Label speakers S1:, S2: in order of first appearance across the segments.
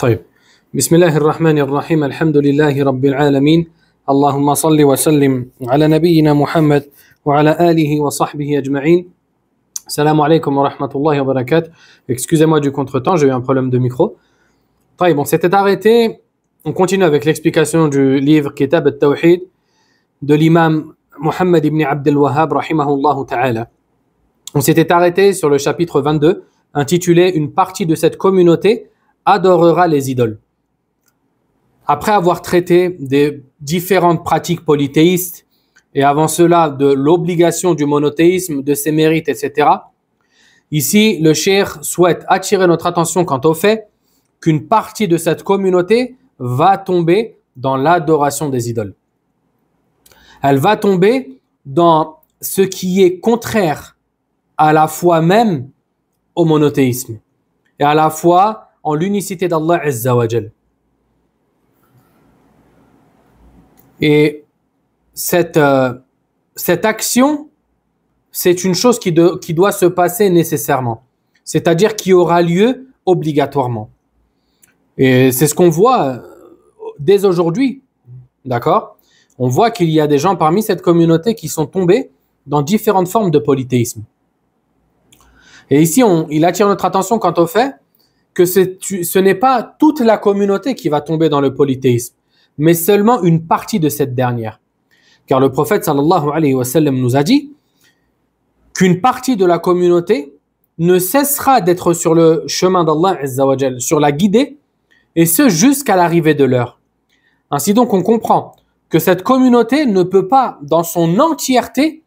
S1: طيب بسم الله الرحمن الرحيم الحمد لله رب العالمين اللهم صل وسلم على نبينا محمد وعلى آله وصحبه أجمعين السلام عليكم ورحمه الله وبركاته Excusez-moi du contretemps, j'ai eu un problème de micro. طيب, on s'était arrêté. On continue avec l'explication du livre Kitab التوحيد tawhid de l'imam Muhammad ibn Abdel Wahhab, rahimahullah ta'ala. On s'était arrêté sur le chapitre 22, intitulé Une partie de cette communauté adorera les idoles. Après avoir traité des différentes pratiques polythéistes et avant cela de l'obligation du monothéisme, de ses mérites, etc., ici le cher souhaite attirer notre attention quant au fait qu'une partie de cette communauté va tomber dans l'adoration des idoles. Elle va tomber dans ce qui est contraire à la foi même au monothéisme et à la fois en l'unicité d'Allah Azza Et cette, euh, cette action, c'est une chose qui, qui doit se passer nécessairement, c'est-à-dire qui aura lieu obligatoirement. Et c'est ce qu'on voit euh, dès aujourd'hui, d'accord On voit qu'il y a des gens parmi cette communauté qui sont tombés dans différentes formes de polythéisme. Et ici, on, il attire notre attention quant au fait que ce n'est pas toute la communauté qui va tomber dans le polythéisme, mais seulement une partie de cette dernière. Car le prophète sallallahu alayhi wa sallam nous a dit qu'une partie de la communauté ne cessera d'être sur le chemin d'Allah sur la guidée, et ce jusqu'à l'arrivée de l'heure. Ainsi donc on comprend que cette communauté ne peut pas, dans son entièreté,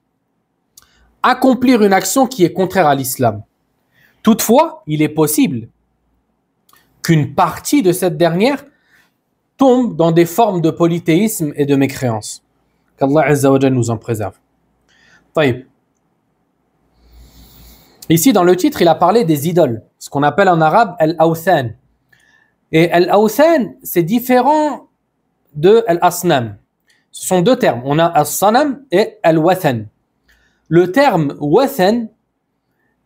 S1: accomplir une action qui est contraire à l'islam. Toutefois, il est possible qu'une partie de cette dernière tombe dans des formes de polythéisme et de mécréance. Qu'Allah Azzawajal nous en préserve. Ici, dans le titre, il a parlé des idoles, ce qu'on appelle en arabe al Et al c'est différent de Al-Asnam. Ce sont deux termes. On a Al-Sanam et Al-Wathan. Le terme Wathan,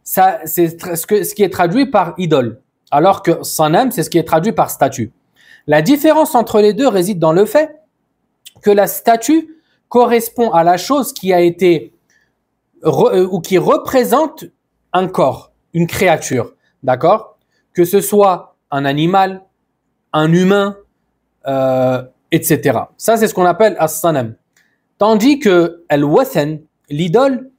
S1: ça, c'est ce qui est traduit par idole alors que sanam, c'est ce qui est traduit par statue. La différence entre les deux réside dans le fait que la statue correspond à la chose qui a été euh, ou qui représente un corps, une créature, d'accord Que ce soit un animal, un humain, euh, etc. Ça, c'est ce qu'on appelle as-sanam. Tandis que al-wathan, l'idole,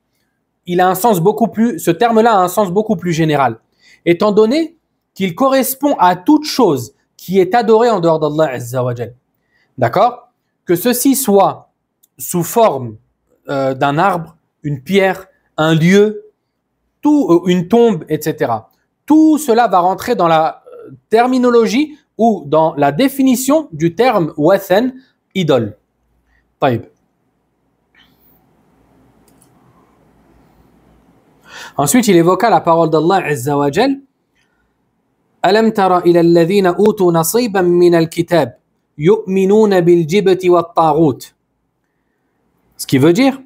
S1: il a un sens beaucoup plus, ce terme-là a un sens beaucoup plus général. Étant donné qu'il correspond à toute chose qui est adorée en dehors d'Allah Azzawajal. D'accord Que ceci soit sous forme euh, d'un arbre, une pierre, un lieu, tout, euh, une tombe, etc. Tout cela va rentrer dans la euh, terminologie ou dans la définition du terme wathen, idole. Taïb. Ensuite, il évoqua la parole d'Allah Azzawajal ألم تر إلى الذين أوتوا نصيبا من الكتاب يؤمنون بالجبت والطاغوت Ce qui veut dire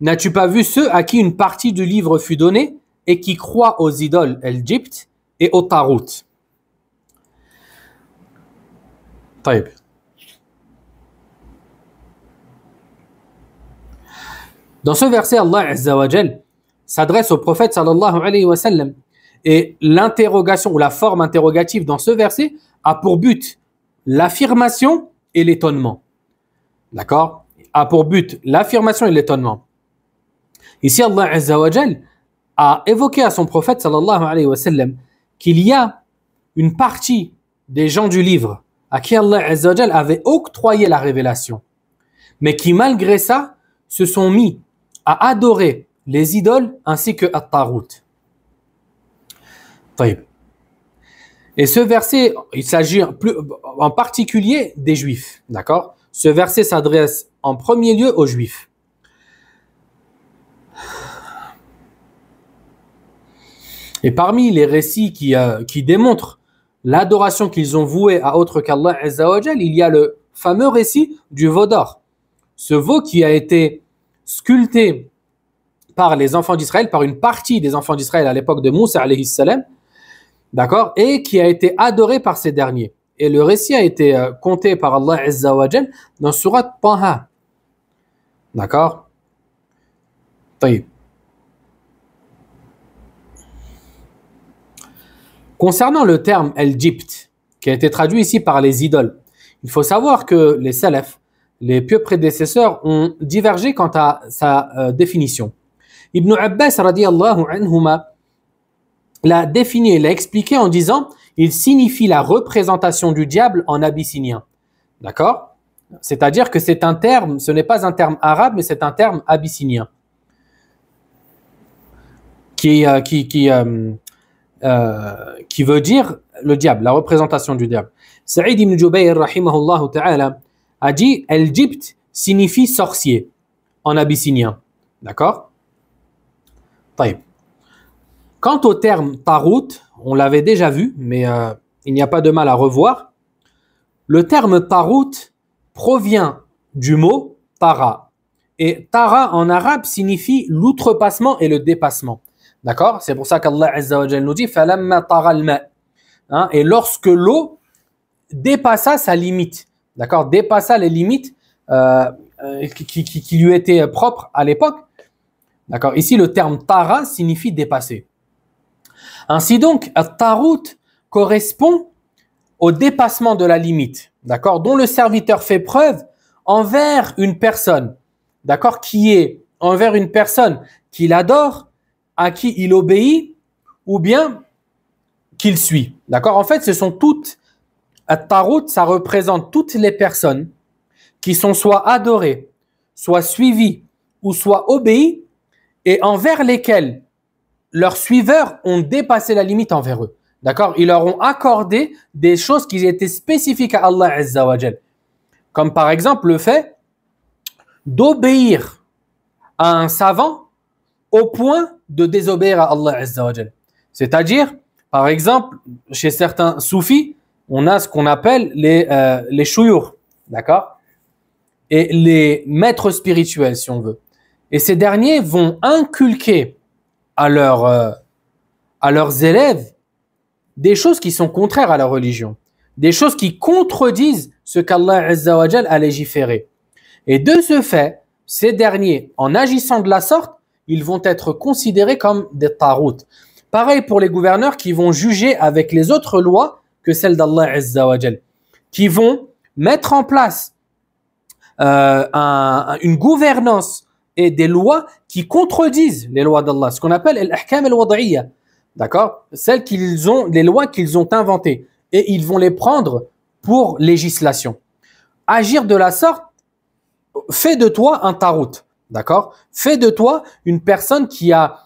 S1: N'as-tu pas vu ceux à qui une partie du livre fut donnée et qui croient aux idoles Elgipt et au Tarout طيب Dans ce verset, Allah s'adresse au prophète sallallahu alayhi wa sallam Et l'interrogation ou la forme interrogative dans ce verset a pour but l'affirmation et l'étonnement. D'accord A pour but l'affirmation et l'étonnement. Ici, Allah Azzawajal a évoqué à son prophète sallallahu alayhi wa sallam qu'il y a une partie des gens du livre à qui Allah Azzawajal avait octroyé la révélation, mais qui malgré ça se sont mis à adorer les idoles ainsi que at tarout et ce verset, il s'agit en particulier des Juifs, d'accord Ce verset s'adresse en premier lieu aux Juifs. Et parmi les récits qui, euh, démontrent l'adoration qu'ils ont vouée à autre qu'Allah il y a le fameux récit du veau d'or. Ce veau qui a été sculpté par les enfants d'Israël, par une partie des enfants d'Israël à l'époque de Moussa alayhi D'accord Et qui a été adoré par ces derniers. Et le récit a été euh, compté par Allah Azza wa dans Surat Taha. D'accord Concernant le terme égypte qui a été traduit ici par les idoles, il faut savoir que les salafs, les pieux prédécesseurs, ont divergé quant à sa euh, définition. Ibn Abbas radiallahu l'a défini et l'a expliqué en disant il signifie la représentation du diable en abyssinien. D'accord C'est-à-dire que c'est un terme, ce n'est pas un terme arabe, mais c'est un terme abyssinien. Euh, qui, qui, euh, euh, qui, veut dire le diable, la représentation du diable. Saïd ibn Jubayr, rahimahullah ta'ala, a dit El signifie sorcier en abyssinien. D'accord Taïb. Quant au terme tarout, on l'avait déjà vu, mais euh, il n'y a pas de mal à revoir. Le terme tarout provient du mot tara. Et tara en arabe signifie l'outrepassement et le dépassement. D'accord C'est pour ça qu'Allah nous dit tara hein Et lorsque l'eau dépassa sa limite, d'accord Dépassa les limites euh, euh, qui, qui, lui étaient propres à l'époque. D'accord Ici, le terme tara signifie dépasser. Ainsi donc, at correspond au dépassement de la limite, d'accord, dont le serviteur fait preuve envers une personne, d'accord, qui est envers une personne qu'il adore, à qui il obéit, ou bien qu'il suit, d'accord. En fait, ce sont toutes At-Tarut, ça représente toutes les personnes qui sont soit adorées, soit suivies ou soit obéies, et envers lesquelles leurs suiveurs ont dépassé la limite envers eux. D'accord Ils leur ont accordé des choses qui étaient spécifiques à Allah Azza Comme par exemple le fait d'obéir à un savant au point de désobéir à Allah Azza C'est-à-dire, par exemple, chez certains soufis, on a ce qu'on appelle les, euh, les D'accord Et les maîtres spirituels, si on veut. Et ces derniers vont inculquer à, euh, à leurs élèves des choses qui sont contraires à la religion, des choses qui contredisent ce qu'Allah a légiféré. Et de ce fait, ces derniers, en agissant de la sorte, ils vont être considérés comme des taroutes. Pareil pour les gouverneurs qui vont juger avec les autres lois que celles d'Allah qui vont mettre en place euh, une gouvernance et des lois qui contredisent les lois d'Allah, ce qu'on appelle al wadiyya d'accord Celles qu'ils ont, les lois qu'ils ont inventées, et ils vont les prendre pour législation. Agir de la sorte fais de toi un tarout, d'accord Fais de toi une personne qui a...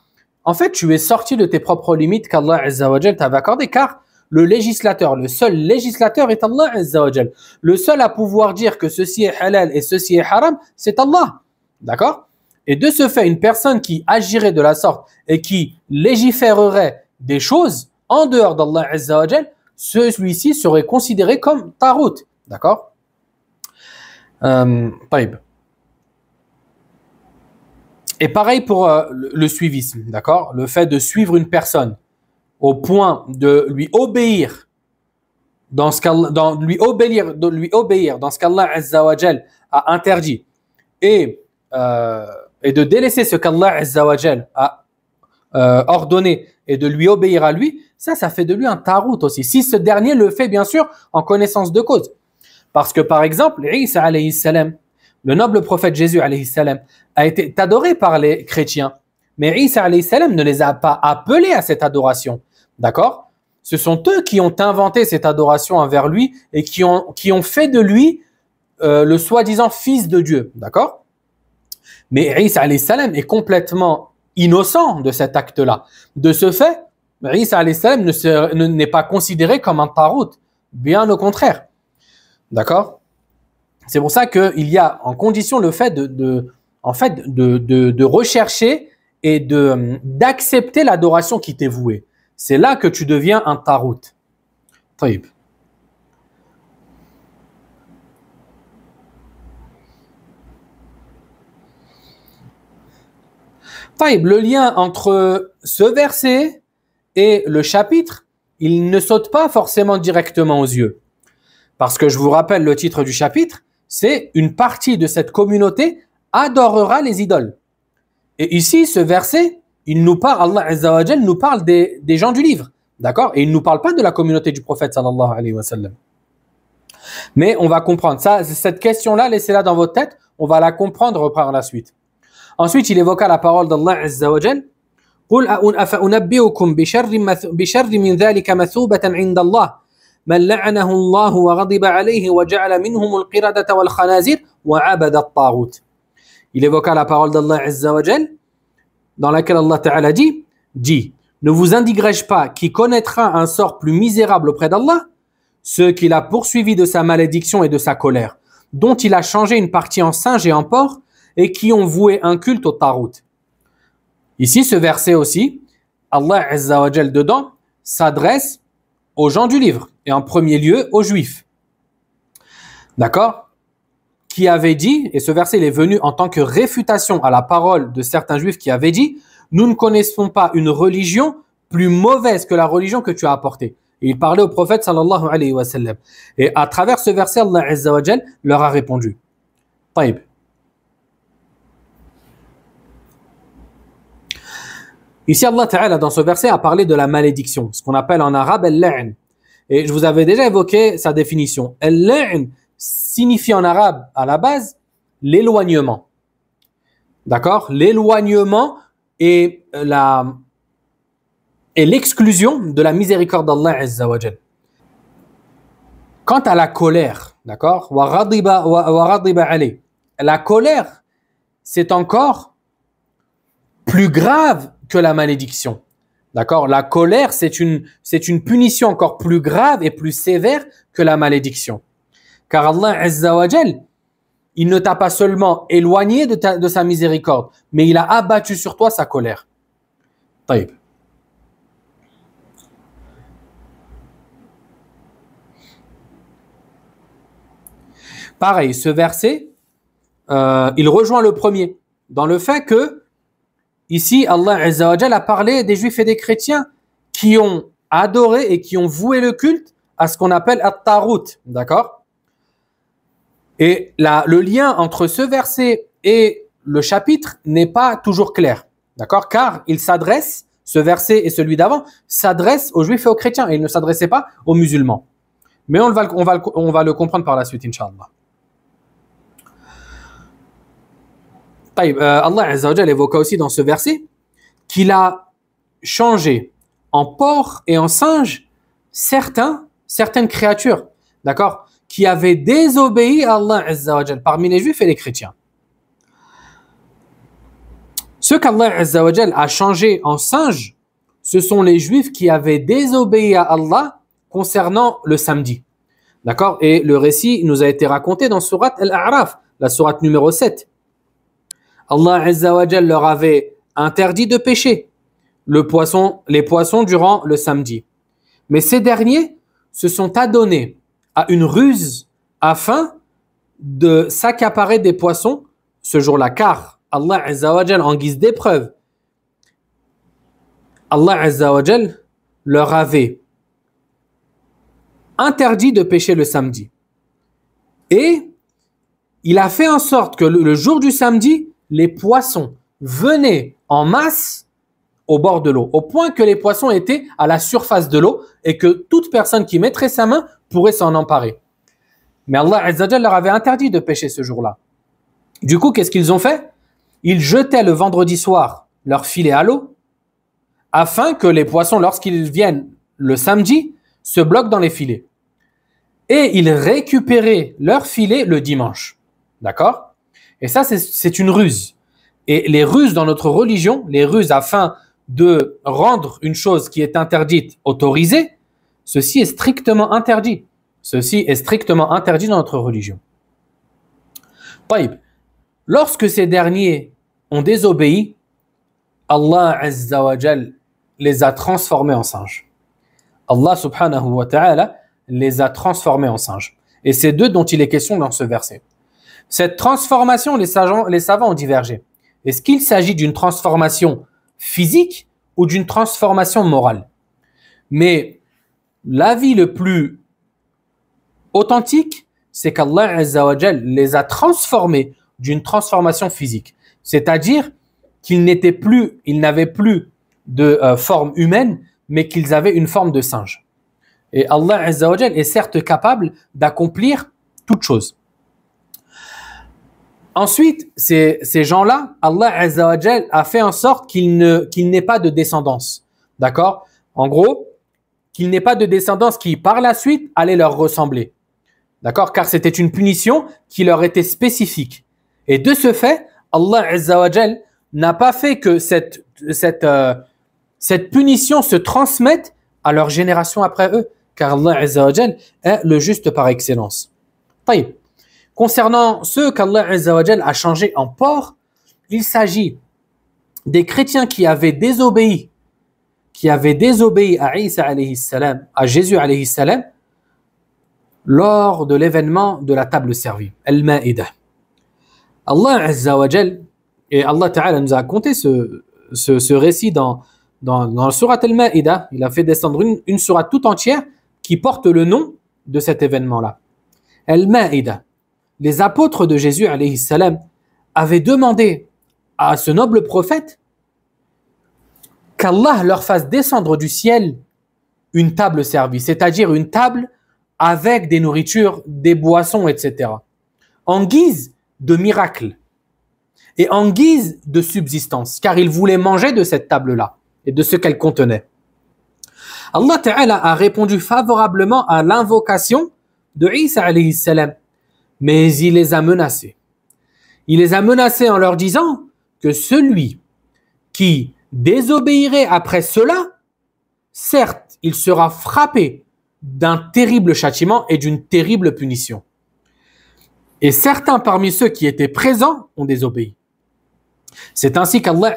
S1: En fait, tu es sorti de tes propres limites qu'Allah jall t'avait accordé car le législateur, le seul législateur est Allah Le seul à pouvoir dire que ceci est halal et ceci est haram, c'est Allah, d'accord et de ce fait, une personne qui agirait de la sorte et qui légiférerait des choses en dehors d'Allah Azzawajal, celui-ci serait considéré comme route. D'accord euh, Et pareil pour euh, le suivisme, d'accord Le fait de suivre une personne au point de lui obéir dans ce dans lui obéir, de lui obéir dans ce qu'Allah Azzawajal a interdit et euh, et de délaisser ce qu'Allah a euh, ordonné et de lui obéir à lui, ça, ça fait de lui un tarout aussi. Si ce dernier le fait, bien sûr, en connaissance de cause. Parce que, par exemple, Isa alayhi salam, le noble prophète Jésus alayhi salam, a été adoré par les chrétiens. Mais Isa alayhi salam ne les a pas appelés à cette adoration. D'accord Ce sont eux qui ont inventé cette adoration envers lui et qui ont, qui ont fait de lui euh, le soi-disant fils de Dieu. D'accord mais Isa salam est complètement innocent de cet acte-là. De ce fait, Isa salam ne n'est pas considéré comme un tarout, bien au contraire. D'accord C'est pour ça qu'il y a en condition le fait de, fait, de, rechercher et d'accepter l'adoration qui t'est vouée. C'est là que tu deviens un tarout. le lien entre ce verset et le chapitre, il ne saute pas forcément directement aux yeux. Parce que je vous rappelle le titre du chapitre, c'est une partie de cette communauté adorera les idoles. Et ici, ce verset, il nous parle, Allah nous parle des, gens du livre, d'accord Et il ne nous parle pas de la communauté du prophète Mais on va comprendre ça, cette question-là, laissez-la dans votre tête, on va la comprendre par la suite. Ensuite, il évoqua la parole d'Allah Azza wa Jal. قل أفأنبئكم بشر بشر من ذلك مثوبة عند الله من لعنه الله وغضب عليه وجعل منهم القردة والخنازير وعبد الطاغوت. Il évoqua la parole d'Allah Azza wa Jal dans laquelle Allah Ta'ala dit, dit Ne vous indigrais-je pas qui connaîtra un sort plus misérable auprès d'Allah Ceux qu'il a poursuivi de sa malédiction et de sa colère, dont il a changé une partie en singe et en porc, et qui ont voué un culte au Tarout. Ici, ce verset aussi, Allah Azza wa dedans s'adresse aux gens du livre et en premier lieu aux Juifs. D'accord Qui avait dit, et ce verset est venu en tant que réfutation à la parole de certains Juifs qui avaient dit, nous ne connaissons pas une religion plus mauvaise que la religion que tu as apportée. Et il parlait au prophète sallallahu alayhi wa sallam. Et à travers ce verset, Allah Azza wa leur a répondu. Taïb. Ici, Allah Ta'ala, dans ce verset, a parlé de la malédiction, ce qu'on appelle en arabe al-la'n. Et je vous avais déjà évoqué sa définition. Al-la'n signifie en arabe, à la base, l'éloignement. D'accord L'éloignement et euh, la l'exclusion de la miséricorde d'Allah Azza Quant à la colère, d'accord La colère, c'est encore plus grave que la malédiction. D'accord La colère, c'est une, c'est une punition encore plus grave et plus sévère que la malédiction. Car Allah il ne t'a pas seulement éloigné de, de, sa miséricorde, mais il a abattu sur toi sa colère. Taïb. Pareil, ce verset, euh, il rejoint le premier dans le fait que Ici, Allah a parlé des juifs et des chrétiens qui ont adoré et qui ont voué le culte à ce qu'on appelle At-Tarut, d'accord Et le lien entre ce verset et le chapitre n'est pas toujours clair, d'accord Car il s'adresse, ce verset et celui d'avant, s'adresse aux juifs et aux chrétiens, et il ne s'adressait pas aux musulmans. Mais on va, on va le comprendre par la suite, Inch'Allah. Euh, Allah évoqua aussi dans ce verset qu'il a changé en porc et en singe certains, certaines créatures, d'accord, qui avaient désobéi à Allah parmi les juifs et les chrétiens. Ce qu'Allah a changé en singe, ce sont les juifs qui avaient désobéi à Allah concernant le samedi. D'accord Et le récit nous a été raconté dans Surat Al-A'raf, la Surat numéro 7. Allah Azzawajal leur avait interdit de pêcher le poisson, les poissons durant le samedi. Mais ces derniers se sont adonnés à une ruse afin de s'accaparer des poissons ce jour-là, car Allah Azzawajal, en guise d'épreuve, Allah Azzawajal leur avait interdit de pêcher le samedi. Et il a fait en sorte que le jour du samedi, les poissons venaient en masse au bord de l'eau, au point que les poissons étaient à la surface de l'eau et que toute personne qui mettrait sa main pourrait s'en emparer. Mais Allah Azzajal leur avait interdit de pêcher ce jour-là. Du coup, qu'est-ce qu'ils ont fait Ils jetaient le vendredi soir leur filet à l'eau afin que les poissons, lorsqu'ils viennent le samedi, se bloquent dans les filets. Et ils récupéraient leur filet le dimanche. D'accord et ça, c'est une ruse. Et les ruses dans notre religion, les ruses afin de rendre une chose qui est interdite autorisée, ceci est strictement interdit. Ceci est strictement interdit dans notre religion. Lorsque ces derniers ont désobéi, Allah les a transformés en singes. Allah subhanahu wa ta'ala les a transformés en singes. Et c'est d'eux dont il est question dans ce verset. Cette transformation, les, savants ont divergé. Est-ce qu'il s'agit d'une transformation physique ou d'une transformation morale Mais l'avis le plus authentique, c'est qu'Allah les a transformés d'une transformation physique. C'est-à-dire qu'ils n'étaient plus, ils n'avaient plus de euh, forme humaine, mais qu'ils avaient une forme de singe. Et Allah Azzawajal est certes capable d'accomplir toute chose. Ensuite, ces, gens-là, Allah Azzawajal a fait en sorte qu'ils n'aient pas de descendance. D'accord En gros, qu'il n'aient pas de descendance qui, par la suite, allait leur ressembler. D'accord Car c'était une punition qui leur était spécifique. Et de ce fait, Allah n'a pas fait que euh, cette, punition se transmette à leur génération après eux. Car Allah est le juste par excellence. Taïb. Concernant ceux qu'Allah a changé en porc, il s'agit des chrétiens qui avaient désobéi, qui avaient désobéi à Isa alayhi salam, à Jésus alayhi salam, lors de l'événement de la table servie, al maida Allah et Allah Ta'ala nous a raconté ce, récit dans, dans, le surat al maida Il a fait descendre une, une surat tout entière qui porte le nom de cet événement-là. al maida les apôtres de Jésus salam, avaient demandé à ce noble prophète qu'Allah leur fasse descendre du ciel une table servie, c'est-à-dire une table avec des nourritures, des boissons, etc. En guise de miracle et en guise de subsistance, car ils voulaient manger de cette table-là et de ce qu'elle contenait. Allah Ta'ala a répondu favorablement à l'invocation de Isa alayhi salam mais il les a menacés. Il les a menacés en leur disant que celui qui désobéirait après cela, certes, il sera frappé d'un terrible châtiment et d'une terrible punition. Et certains parmi ceux qui étaient présents ont désobéi. C'est ainsi qu'Allah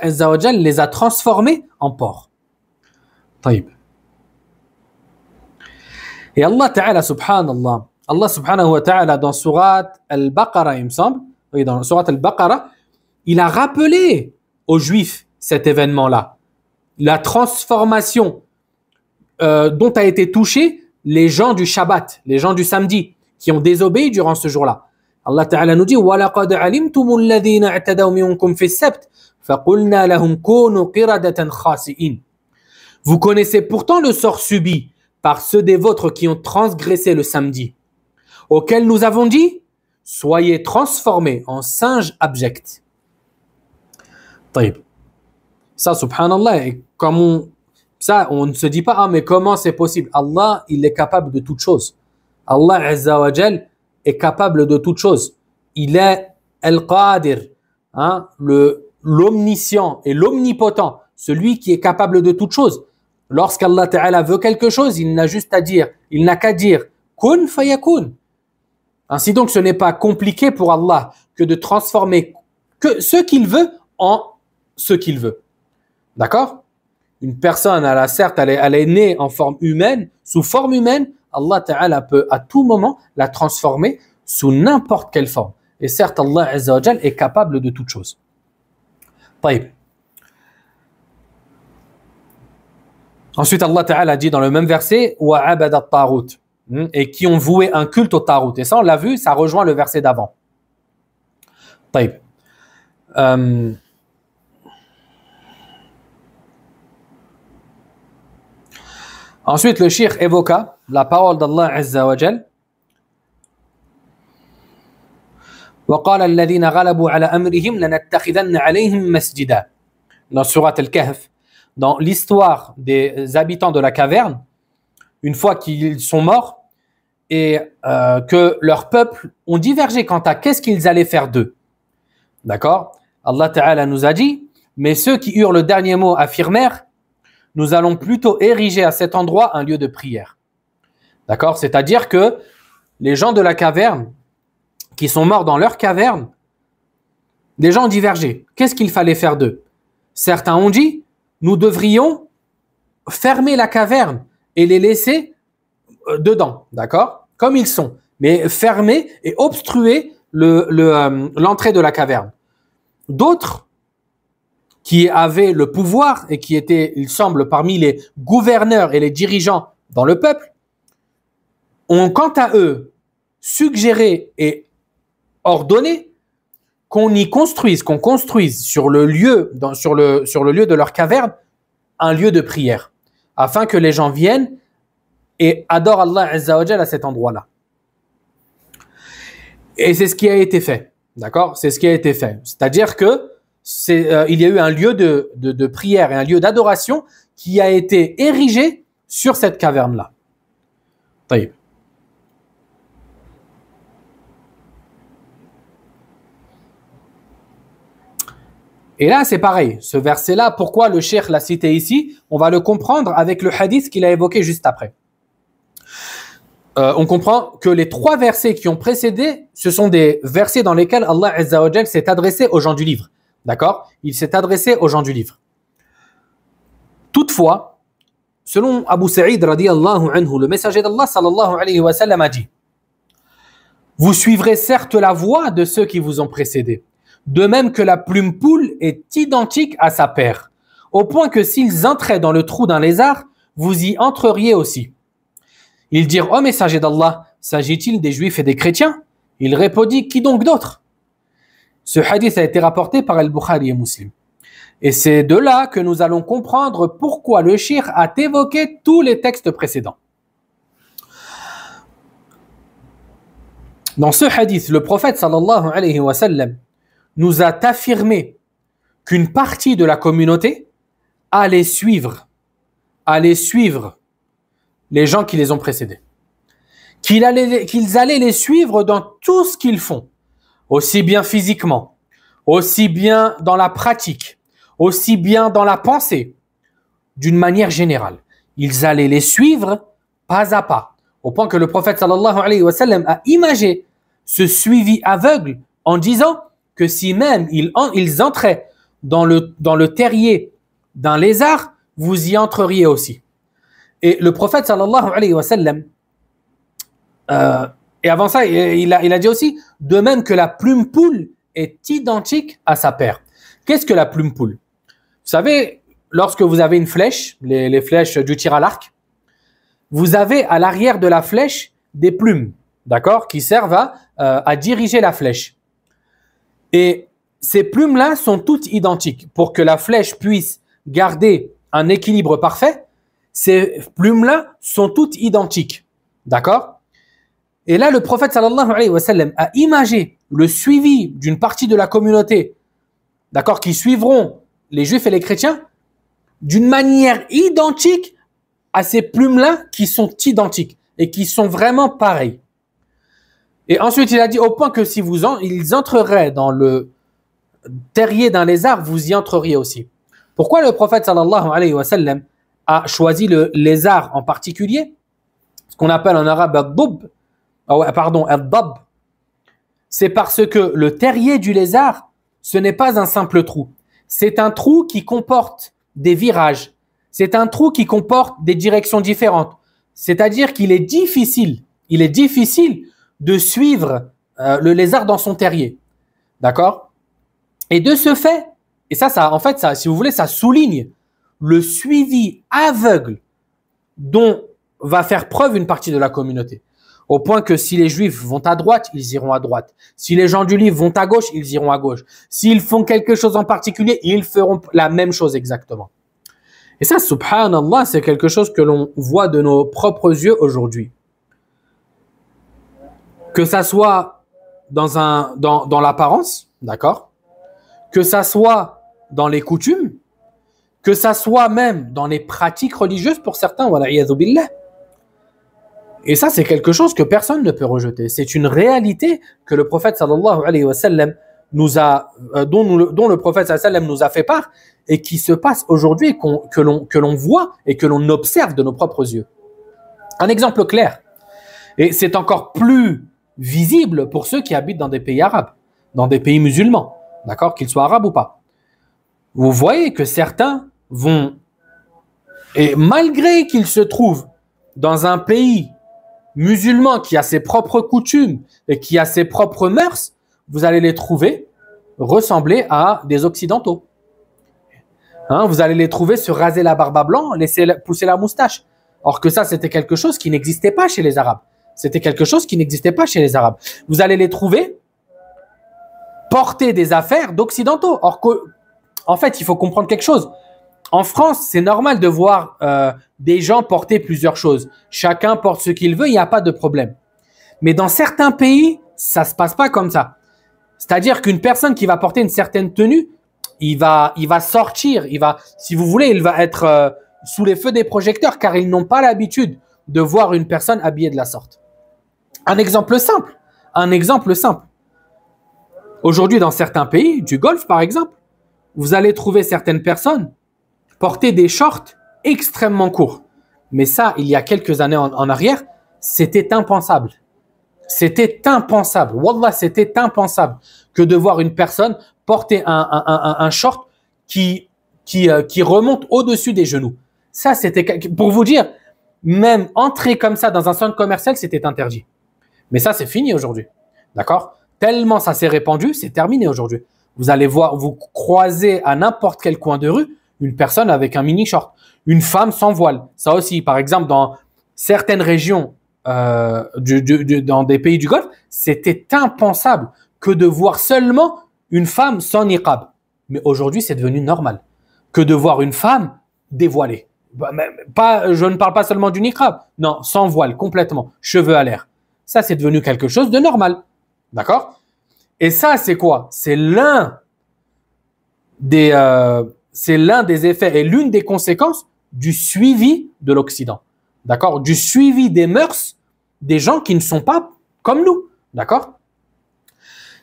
S1: les a transformés en porcs. Taïb. Et Allah Ta'ala, subhanallah, Allah subhanahu wa ta'ala dans Surat Al-Baqarah, il me semble, oui, dans Surat Al-Baqarah, il a rappelé aux Juifs cet événement-là, la transformation euh, dont a été touchés les gens du Shabbat, les gens du samedi, qui ont désobéi durant ce jour-là. Allah Ta'ala nous dit وَلَقَدْ عَلِمْتُمُ الَّذِينَ فِي السَّبْتِ فَقُلْنَا لَهُمْ كُونُوا قِرَدَةً خَاسِئِينَ Vous connaissez pourtant le sort subi par ceux des vôtres qui ont transgressé le samedi auquel nous avons dit Soyez transformés en singes abjects. Ça, subhanallah, ça, on ne se dit pas, ah, mais comment c'est possible Allah, il est capable de toute chose. Allah Azzawajal est capable de toute chose. Il est Al-Qadir, hein, l'omniscient et l'omnipotent, celui qui est capable de toute chose. Lorsqu'Allah Ta'ala veut quelque chose, il n'a juste à dire, il n'a qu'à dire Kun fayakun. Ainsi donc, ce n'est pas compliqué pour Allah que de transformer ce qu'il veut en ce qu'il veut. D'accord Une personne, elle a certes, elle est, née en forme humaine, sous forme humaine, Allah Ta'ala peut à tout moment la transformer sous n'importe quelle forme. Et certes, Allah est capable de toute chose. Taïb. Ensuite, Allah Ta'ala dit dans le même verset « Wa abadat Hmm, et qui ont voué un culte au tarot. Et ça, on l'a vu, ça rejoint le verset d'avant. Euh, ensuite, le shir évoqua la parole d'Allah Azza wa dans surat al-Kahf dans l'histoire des habitants de la caverne une fois qu'ils sont morts et euh, que leur peuple ont divergé quant à qu'est-ce qu'ils allaient faire d'eux. D'accord Allah Ta'ala nous a dit, mais ceux qui eurent le dernier mot affirmèrent, nous allons plutôt ériger à cet endroit un lieu de prière. D'accord C'est-à-dire que les gens de la caverne, qui sont morts dans leur caverne, les gens ont divergé. Qu'est-ce qu'il fallait faire d'eux Certains ont dit, nous devrions fermer la caverne et les laisser euh, dedans, d'accord Comme ils sont, mais fermer et obstruer euh, l'entrée de la caverne. D'autres qui avaient le pouvoir et qui étaient, il semble, parmi les gouverneurs et les dirigeants dans le peuple, ont quant à eux suggéré et ordonné qu'on y construise, qu'on construise sur le lieu, sur le lieu de leur caverne, un lieu de prière afin que les gens viennent et adorent Allah Azzawajal à cet endroit-là. Et c'est ce qui a été fait. D'accord C'est ce qui a été fait. C'est-à-dire que euh, il y a eu un lieu de, prière et un lieu d'adoration qui a été érigé sur cette caverne-là. Et là, c'est pareil. Ce verset-là, pourquoi le cheikh l'a cité ici On va le comprendre avec le hadith qu'il a évoqué juste après. Euh, on comprend que les trois versets qui ont précédé, ce sont des versets dans lesquels Allah s'est adressé aux gens du livre. D'accord Il s'est adressé aux gens du livre. Toutefois, selon Abu Sa'id radiallahu anhu, le messager d'Allah sallallahu alayhi wa sallam a dit « Vous suivrez certes la voie de ceux qui vous ont précédé de même que la plume poule est identique à sa paire, au point que s'ils entraient dans le trou d'un lézard, vous y entreriez aussi. Ils dirent Ô oh, messager d'Allah, s'agit-il des juifs et des chrétiens Il répondit Qui donc d'autre Ce hadith a été rapporté par Al-Bukhari et Muslim. Et c'est de là que nous allons comprendre pourquoi le shir a évoqué tous les textes précédents. Dans ce hadith, le prophète sallallahu alayhi wa sallam nous a affirmé qu'une partie de la communauté allait suivre, allait suivre les gens qui les ont précédés. Qu'ils allaient, qu'ils allaient les suivre dans tout ce qu'ils font, aussi bien physiquement, aussi bien dans la pratique, aussi bien dans la pensée, d'une manière générale. Ils allaient les suivre pas à pas, au point que le prophète sallallahu alayhi wa sallam a imagé ce suivi aveugle en disant « que si même ils, entraient dans le, dans le terrier d'un lézard, vous y entreriez aussi. Et le prophète sallallahu alayhi wa sallam, euh, et avant ça, il a, il a dit aussi, de même que la plume poule est identique à sa paire. Qu'est-ce que la plume poule Vous savez, lorsque vous avez une flèche, les, flèches du tir à l'arc, vous avez à l'arrière de la flèche des plumes, d'accord, qui servent à, euh, à diriger la flèche. Et ces plumes-là sont toutes identiques. Pour que la flèche puisse garder un équilibre parfait, ces plumes-là sont toutes identiques. D'accord Et là, le prophète sallallahu alayhi wa sallam a imagé le suivi d'une partie de la communauté, d'accord, qui suivront les juifs et les chrétiens, d'une manière identique à ces plumes-là qui sont identiques et qui sont vraiment pareilles. Et ensuite, il a dit au point que si vous en, ils entreraient dans le terrier d'un lézard, vous y entreriez aussi. Pourquoi le prophète sallallahu alayhi wa sallam a choisi le lézard en particulier Ce qu'on appelle en arabe ad-dub, ah pardon, ad C'est parce que le terrier du lézard, ce n'est pas un simple trou. C'est un trou qui comporte des virages. C'est un trou qui comporte des directions différentes. C'est-à-dire qu'il est difficile, il est difficile de suivre euh, le lézard dans son terrier. D'accord Et de ce fait, et ça, ça, en fait, ça, si vous voulez, ça souligne le suivi aveugle dont va faire preuve une partie de la communauté. Au point que si les juifs vont à droite, ils iront à droite. Si les gens du livre vont à gauche, ils iront à gauche. S'ils font quelque chose en particulier, ils feront la même chose exactement. Et ça, subhanallah, c'est quelque chose que l'on voit de nos propres yeux aujourd'hui. Que ça soit dans, un, dans, l'apparence, d'accord Que ça soit dans les coutumes, que ça soit même dans les pratiques religieuses pour certains, voilà, billah. Et ça, c'est quelque chose que personne ne peut rejeter. C'est une réalité que le prophète sallallahu alayhi wa sallam nous a, euh, dont, le prophète sallallahu alayhi wa sallam nous a fait part et qui se passe aujourd'hui, que l'on que l'on voit et que l'on observe de nos propres yeux. Un exemple clair. Et c'est encore plus visible pour ceux qui habitent dans des pays arabes, dans des pays musulmans, d'accord, qu'ils soient arabes ou pas. Vous voyez que certains vont, et malgré qu'ils se trouvent dans un pays musulman qui a ses propres coutumes et qui a ses propres mœurs, vous allez les trouver ressembler à des occidentaux. Hein, vous allez les trouver se raser la barbe à blanc, laisser pousser la moustache. Or que ça, c'était quelque chose qui n'existait pas chez les Arabes. C'était quelque chose qui n'existait pas chez les Arabes. Vous allez les trouver porter des affaires d'occidentaux. Or, en fait, il faut comprendre quelque chose. En France, c'est normal de voir euh, des gens porter plusieurs choses. Chacun porte ce qu'il veut, il n'y a pas de problème. Mais dans certains pays, ça ne se passe pas comme ça. C'est-à-dire qu'une personne qui va porter une certaine tenue, il va, il va sortir, il va, si vous voulez, il va être euh, sous les feux des projecteurs car ils n'ont pas l'habitude de voir une personne habillée de la sorte. Un exemple simple. Un exemple simple. Aujourd'hui, dans certains pays, du Golfe par exemple, vous allez trouver certaines personnes porter des shorts extrêmement courts. Mais ça, il y a quelques années en, arrière, c'était impensable. C'était impensable. Wallah, c'était impensable que de voir une personne porter un, short qui, qui, euh, qui remonte au-dessus des genoux. Ça, c'était, pour vous dire, même entrer comme ça dans un centre commercial, c'était interdit. Mais ça, c'est fini aujourd'hui. D'accord Tellement ça s'est répandu, c'est terminé aujourd'hui. Vous allez voir, vous croisez à n'importe quel coin de rue une personne avec un mini short, une femme sans voile. Ça aussi, par exemple, dans certaines régions, euh, dans des pays du Golfe, c'était impensable que de voir seulement une femme sans niqab. Mais aujourd'hui, c'est devenu normal que de voir une femme dévoilée. Bah, pas, je ne parle pas seulement du niqab, non, sans voile, complètement, cheveux à l'air. Ça, c'est devenu quelque chose de normal. D'accord Et ça, c'est quoi C'est l'un des, euh, c'est l'un des effets et l'une des conséquences du suivi de l'Occident. D'accord Du suivi des mœurs des gens qui ne sont pas comme nous. D'accord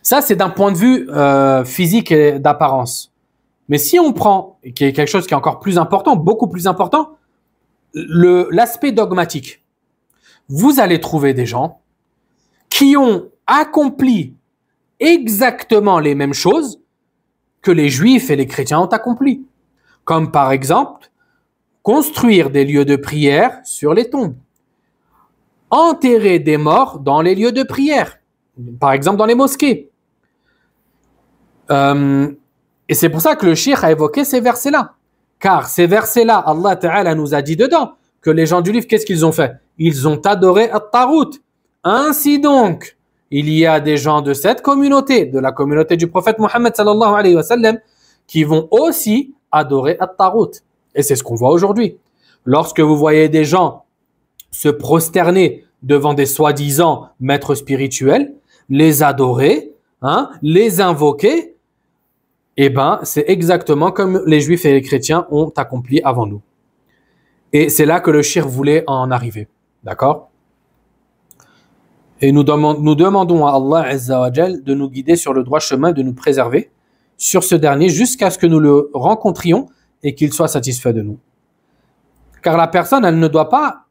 S1: Ça, c'est d'un point de vue euh, physique et d'apparence. Mais si on prend, qui est quelque chose qui est encore plus important, beaucoup plus important, l'aspect dogmatique, vous allez trouver des gens qui ont accompli exactement les mêmes choses que les juifs et les chrétiens ont accompli. Comme par exemple, construire des lieux de prière sur les tombes, enterrer des morts dans les lieux de prière, par exemple dans les mosquées. Euh, et c'est pour ça que le shir a évoqué ces versets-là. Car ces versets-là, Allah Ta'ala nous a dit dedans que les gens du livre, qu'est-ce qu'ils ont fait Ils ont adoré At-Tarut, ainsi donc, il y a des gens de cette communauté, de la communauté du prophète Mohammed sallallahu alayhi wa sallam, qui vont aussi adorer At-Tarut. Et c'est ce qu'on voit aujourd'hui. Lorsque vous voyez des gens se prosterner devant des soi-disant maîtres spirituels, les adorer, hein, les invoquer, eh ben, c'est exactement comme les juifs et les chrétiens ont accompli avant nous. Et c'est là que le shirk voulait en arriver. D'accord et nous, demandons à Allah Azzawajal de nous guider sur le droit chemin, de nous préserver sur ce dernier jusqu'à ce que nous le rencontrions et qu'il soit satisfait de nous. Car la personne, elle ne doit pas